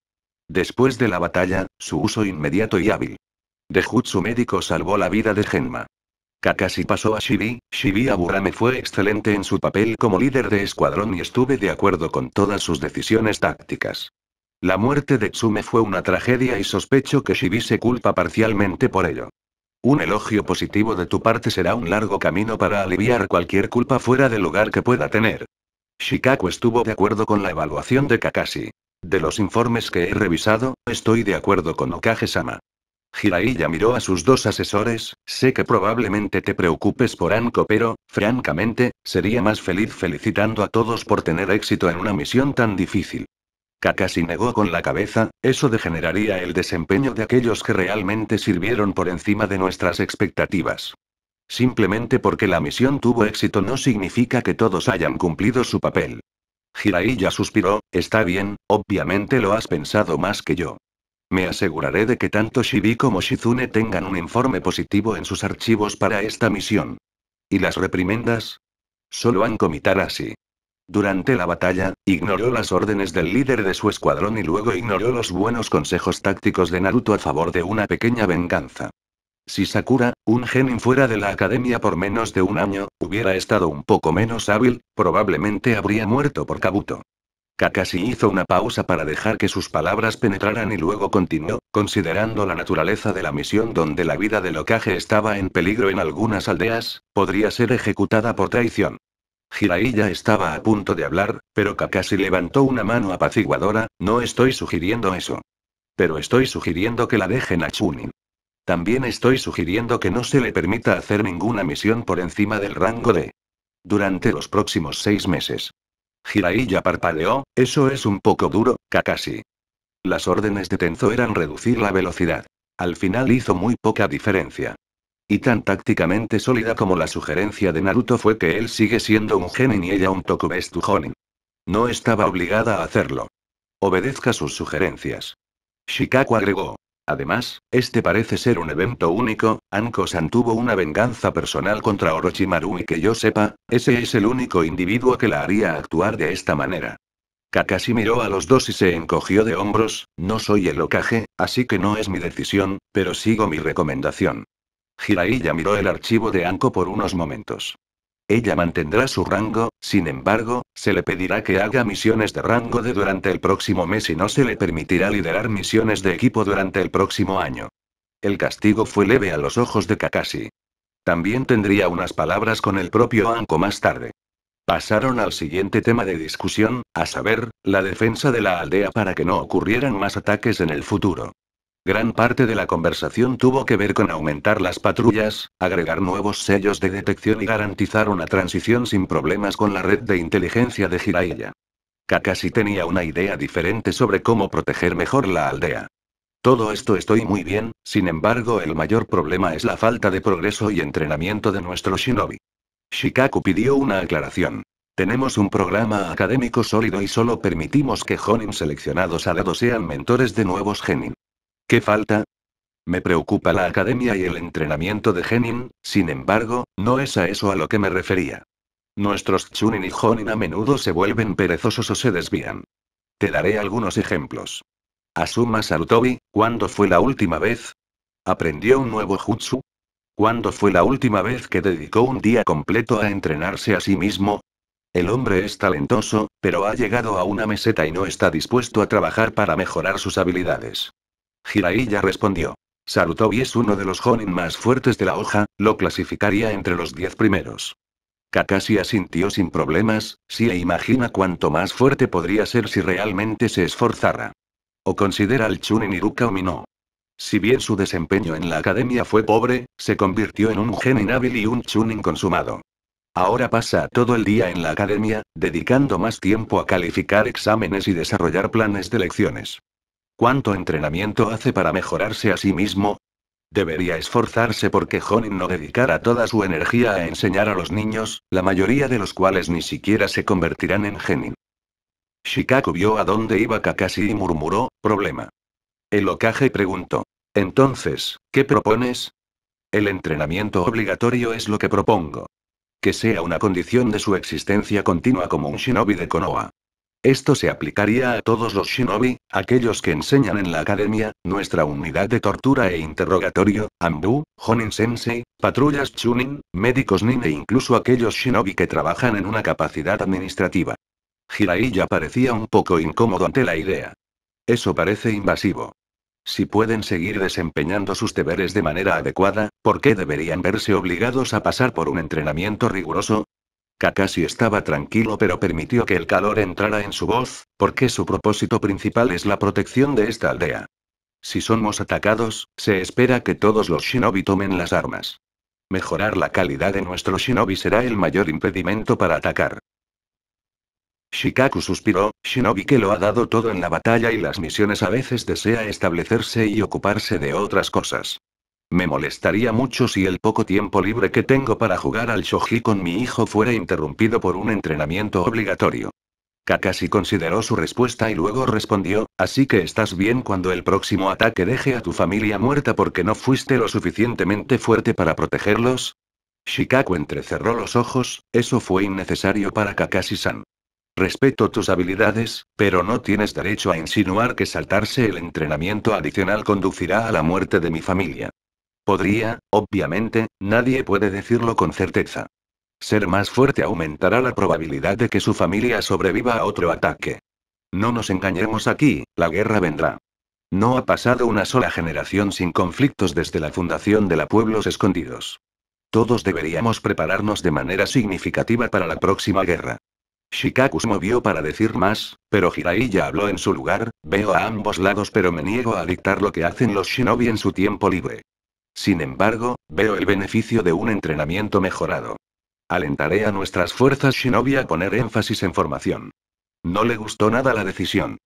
Después de la batalla, su uso inmediato y hábil. De Jutsu médico salvó la vida de Genma. Kakashi pasó a Shibi, Shibi Aburame fue excelente en su papel como líder de escuadrón y estuve de acuerdo con todas sus decisiones tácticas. La muerte de Tsume fue una tragedia y sospecho que Shibi se culpa parcialmente por ello. Un elogio positivo de tu parte será un largo camino para aliviar cualquier culpa fuera del lugar que pueda tener. Shikaku estuvo de acuerdo con la evaluación de Kakashi. De los informes que he revisado, estoy de acuerdo con Okage-sama. miró a sus dos asesores, sé que probablemente te preocupes por Anko pero, francamente, sería más feliz felicitando a todos por tener éxito en una misión tan difícil. Kakashi negó con la cabeza, eso degeneraría el desempeño de aquellos que realmente sirvieron por encima de nuestras expectativas. Simplemente porque la misión tuvo éxito no significa que todos hayan cumplido su papel. Jiraiya suspiró, está bien, obviamente lo has pensado más que yo. Me aseguraré de que tanto Shibi como Shizune tengan un informe positivo en sus archivos para esta misión. ¿Y las reprimendas? Solo han comitar así. Durante la batalla, ignoró las órdenes del líder de su escuadrón y luego ignoró los buenos consejos tácticos de Naruto a favor de una pequeña venganza. Si Sakura, un genin fuera de la academia por menos de un año, hubiera estado un poco menos hábil, probablemente habría muerto por Kabuto. Kakashi hizo una pausa para dejar que sus palabras penetraran y luego continuó, considerando la naturaleza de la misión donde la vida del Okage estaba en peligro en algunas aldeas, podría ser ejecutada por traición. Jiraiya estaba a punto de hablar, pero Kakashi levantó una mano apaciguadora, no estoy sugiriendo eso. Pero estoy sugiriendo que la dejen a Chunin. También estoy sugiriendo que no se le permita hacer ninguna misión por encima del rango de... Durante los próximos seis meses. Jiraiya parpadeó, eso es un poco duro, Kakashi. Las órdenes de Tenzo eran reducir la velocidad. Al final hizo muy poca diferencia. Y tan tácticamente sólida como la sugerencia de Naruto fue que él sigue siendo un genin y ella un tokubestu jonin. No estaba obligada a hacerlo. Obedezca sus sugerencias. Shikaku agregó. Además, este parece ser un evento único, Anko-san tuvo una venganza personal contra Orochimaru y que yo sepa, ese es el único individuo que la haría actuar de esta manera. Kakashi miró a los dos y se encogió de hombros, no soy el Okage, así que no es mi decisión, pero sigo mi recomendación. Hiraiya miró el archivo de Anko por unos momentos. Ella mantendrá su rango, sin embargo, se le pedirá que haga misiones de rango de durante el próximo mes y no se le permitirá liderar misiones de equipo durante el próximo año. El castigo fue leve a los ojos de Kakashi. También tendría unas palabras con el propio Anko más tarde. Pasaron al siguiente tema de discusión, a saber, la defensa de la aldea para que no ocurrieran más ataques en el futuro. Gran parte de la conversación tuvo que ver con aumentar las patrullas, agregar nuevos sellos de detección y garantizar una transición sin problemas con la red de inteligencia de Hiraiya. Kakashi tenía una idea diferente sobre cómo proteger mejor la aldea. Todo esto estoy muy bien, sin embargo el mayor problema es la falta de progreso y entrenamiento de nuestro shinobi. Shikaku pidió una aclaración. Tenemos un programa académico sólido y solo permitimos que jonin seleccionados a dado sean mentores de nuevos genin. ¿Qué falta? Me preocupa la academia y el entrenamiento de Genin, sin embargo, no es a eso a lo que me refería. Nuestros Chunin y Honin a menudo se vuelven perezosos o se desvían. Te daré algunos ejemplos. Asuma Sarutobi, ¿cuándo fue la última vez? ¿Aprendió un nuevo jutsu? ¿Cuándo fue la última vez que dedicó un día completo a entrenarse a sí mismo? El hombre es talentoso, pero ha llegado a una meseta y no está dispuesto a trabajar para mejorar sus habilidades. Jiraiya respondió. Sarutobi es uno de los Jonin más fuertes de la hoja, lo clasificaría entre los diez primeros. Kakashi asintió sin problemas, si e imagina cuánto más fuerte podría ser si realmente se esforzara. O considera al Chunin Iruka o Mino. Si bien su desempeño en la academia fue pobre, se convirtió en un genin hábil y un Chunin consumado. Ahora pasa todo el día en la academia, dedicando más tiempo a calificar exámenes y desarrollar planes de lecciones. ¿Cuánto entrenamiento hace para mejorarse a sí mismo? Debería esforzarse porque Honin no dedicara toda su energía a enseñar a los niños, la mayoría de los cuales ni siquiera se convertirán en genin. Shikaku vio a dónde iba Kakashi y murmuró, problema. El Okage preguntó. Entonces, ¿qué propones? El entrenamiento obligatorio es lo que propongo. Que sea una condición de su existencia continua como un shinobi de Konoha. Esto se aplicaría a todos los shinobi, aquellos que enseñan en la academia, nuestra unidad de tortura e interrogatorio, Ambu, Honin Sensei, patrullas Chunin, médicos Nin e incluso aquellos shinobi que trabajan en una capacidad administrativa. Jiraiya parecía un poco incómodo ante la idea. Eso parece invasivo. Si pueden seguir desempeñando sus deberes de manera adecuada, ¿por qué deberían verse obligados a pasar por un entrenamiento riguroso? Kakashi estaba tranquilo pero permitió que el calor entrara en su voz, porque su propósito principal es la protección de esta aldea. Si somos atacados, se espera que todos los shinobi tomen las armas. Mejorar la calidad de nuestro shinobi será el mayor impedimento para atacar. Shikaku suspiró, shinobi que lo ha dado todo en la batalla y las misiones a veces desea establecerse y ocuparse de otras cosas. Me molestaría mucho si el poco tiempo libre que tengo para jugar al shoji con mi hijo fuera interrumpido por un entrenamiento obligatorio. Kakashi consideró su respuesta y luego respondió, así que estás bien cuando el próximo ataque deje a tu familia muerta porque no fuiste lo suficientemente fuerte para protegerlos. Shikaku entrecerró los ojos, eso fue innecesario para Kakashi-san. Respeto tus habilidades, pero no tienes derecho a insinuar que saltarse el entrenamiento adicional conducirá a la muerte de mi familia. Podría, obviamente, nadie puede decirlo con certeza. Ser más fuerte aumentará la probabilidad de que su familia sobreviva a otro ataque. No nos engañemos aquí, la guerra vendrá. No ha pasado una sola generación sin conflictos desde la fundación de la Pueblos Escondidos. Todos deberíamos prepararnos de manera significativa para la próxima guerra. Shikaku se movió para decir más, pero Hirai habló en su lugar, veo a ambos lados pero me niego a dictar lo que hacen los shinobi en su tiempo libre. Sin embargo, veo el beneficio de un entrenamiento mejorado. Alentaré a nuestras fuerzas shinobi a poner énfasis en formación. No le gustó nada la decisión.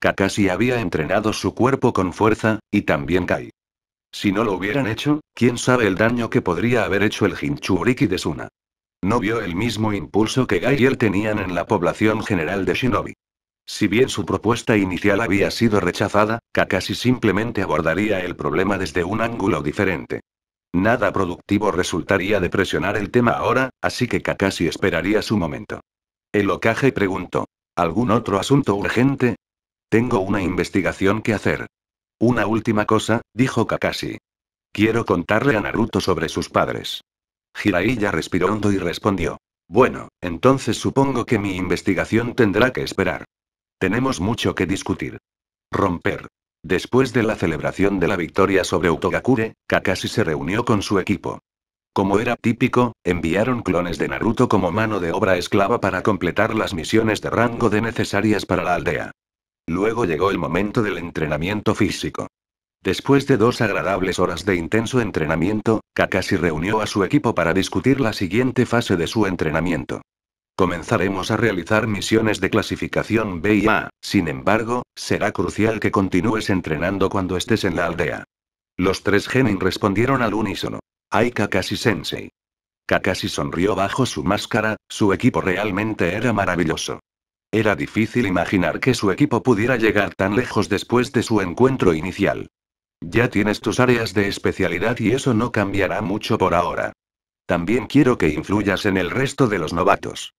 Kakashi había entrenado su cuerpo con fuerza, y también Kai. Si no lo hubieran hecho, quién sabe el daño que podría haber hecho el Hinchuriki de Suna. No vio el mismo impulso que Gai y él tenían en la población general de Shinobi. Si bien su propuesta inicial había sido rechazada, Kakashi simplemente abordaría el problema desde un ángulo diferente. Nada productivo resultaría de presionar el tema ahora, así que Kakashi esperaría su momento. El Okage preguntó. ¿Algún otro asunto urgente? Tengo una investigación que hacer. Una última cosa, dijo Kakashi. Quiero contarle a Naruto sobre sus padres. Jiraiya respiró hondo y respondió. Bueno, entonces supongo que mi investigación tendrá que esperar. Tenemos mucho que discutir. Romper. Después de la celebración de la victoria sobre Utogakure, Kakashi se reunió con su equipo. Como era típico, enviaron clones de Naruto como mano de obra esclava para completar las misiones de rango de necesarias para la aldea. Luego llegó el momento del entrenamiento físico. Después de dos agradables horas de intenso entrenamiento, Kakashi reunió a su equipo para discutir la siguiente fase de su entrenamiento. Comenzaremos a realizar misiones de clasificación B y A, sin embargo, será crucial que continúes entrenando cuando estés en la aldea. Los tres genin respondieron al unísono. ¡Ay Kakashi-sensei! Kakashi sonrió bajo su máscara, su equipo realmente era maravilloso. Era difícil imaginar que su equipo pudiera llegar tan lejos después de su encuentro inicial. Ya tienes tus áreas de especialidad y eso no cambiará mucho por ahora. También quiero que influyas en el resto de los novatos.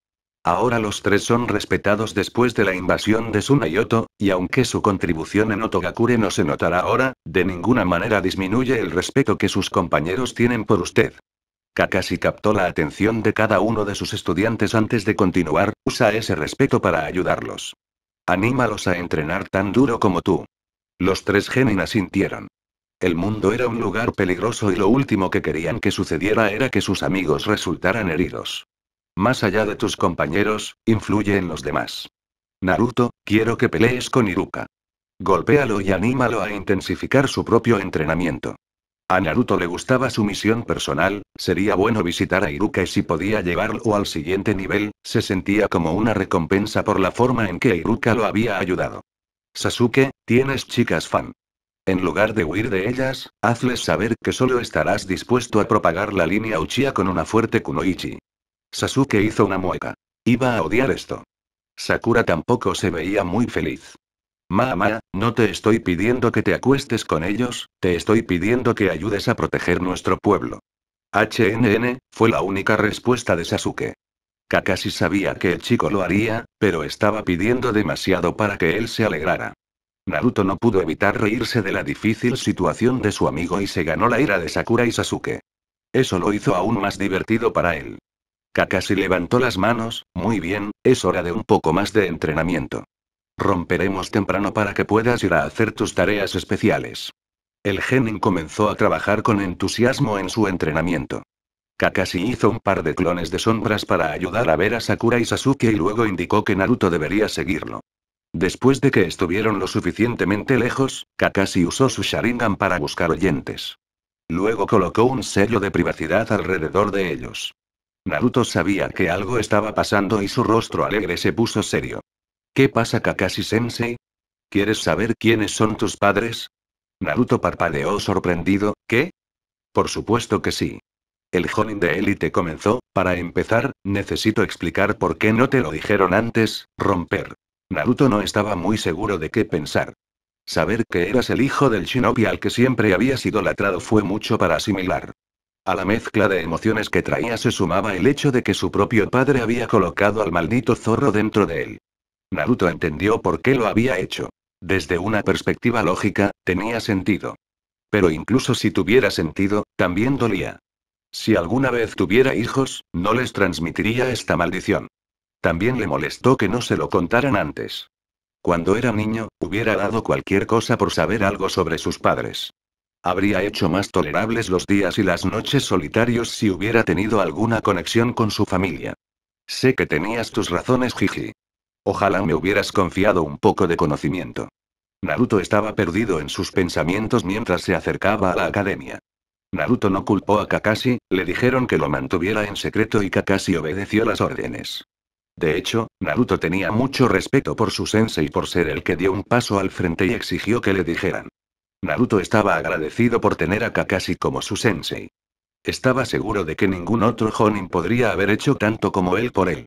Ahora los tres son respetados después de la invasión de Sunayoto, y aunque su contribución en Otogakure no se notará ahora, de ninguna manera disminuye el respeto que sus compañeros tienen por usted. Kakashi captó la atención de cada uno de sus estudiantes antes de continuar, usa ese respeto para ayudarlos. Anímalos a entrenar tan duro como tú. Los tres genin asintieron. El mundo era un lugar peligroso y lo último que querían que sucediera era que sus amigos resultaran heridos más allá de tus compañeros, influye en los demás. Naruto, quiero que pelees con Iruka. Golpéalo y anímalo a intensificar su propio entrenamiento. A Naruto le gustaba su misión personal, sería bueno visitar a Iruka y si podía llevarlo al siguiente nivel, se sentía como una recompensa por la forma en que Iruka lo había ayudado. Sasuke, tienes chicas fan. En lugar de huir de ellas, hazles saber que solo estarás dispuesto a propagar la línea Uchiha con una fuerte Kunoichi. Sasuke hizo una mueca. Iba a odiar esto. Sakura tampoco se veía muy feliz. Mamá, no te estoy pidiendo que te acuestes con ellos, te estoy pidiendo que ayudes a proteger nuestro pueblo. HNN, fue la única respuesta de Sasuke. Kakashi sabía que el chico lo haría, pero estaba pidiendo demasiado para que él se alegrara. Naruto no pudo evitar reírse de la difícil situación de su amigo y se ganó la ira de Sakura y Sasuke. Eso lo hizo aún más divertido para él. Kakashi levantó las manos, muy bien, es hora de un poco más de entrenamiento. Romperemos temprano para que puedas ir a hacer tus tareas especiales. El genin comenzó a trabajar con entusiasmo en su entrenamiento. Kakashi hizo un par de clones de sombras para ayudar a ver a Sakura y Sasuke y luego indicó que Naruto debería seguirlo. Después de que estuvieron lo suficientemente lejos, Kakashi usó su Sharingan para buscar oyentes. Luego colocó un sello de privacidad alrededor de ellos. Naruto sabía que algo estaba pasando y su rostro alegre se puso serio. ¿Qué pasa Kakashi-sensei? ¿Quieres saber quiénes son tus padres? Naruto parpadeó sorprendido, ¿qué? Por supuesto que sí. El Jonin de élite comenzó, para empezar, necesito explicar por qué no te lo dijeron antes, romper. Naruto no estaba muy seguro de qué pensar. Saber que eras el hijo del shinobi al que siempre habías idolatrado fue mucho para asimilar. A la mezcla de emociones que traía se sumaba el hecho de que su propio padre había colocado al maldito zorro dentro de él. Naruto entendió por qué lo había hecho. Desde una perspectiva lógica, tenía sentido. Pero incluso si tuviera sentido, también dolía. Si alguna vez tuviera hijos, no les transmitiría esta maldición. También le molestó que no se lo contaran antes. Cuando era niño, hubiera dado cualquier cosa por saber algo sobre sus padres. Habría hecho más tolerables los días y las noches solitarios si hubiera tenido alguna conexión con su familia. Sé que tenías tus razones, Jiji. Ojalá me hubieras confiado un poco de conocimiento. Naruto estaba perdido en sus pensamientos mientras se acercaba a la academia. Naruto no culpó a Kakashi, le dijeron que lo mantuviera en secreto y Kakashi obedeció las órdenes. De hecho, Naruto tenía mucho respeto por su sensei por ser el que dio un paso al frente y exigió que le dijeran, Naruto estaba agradecido por tener a Kakashi como su sensei. Estaba seguro de que ningún otro Jonin podría haber hecho tanto como él por él.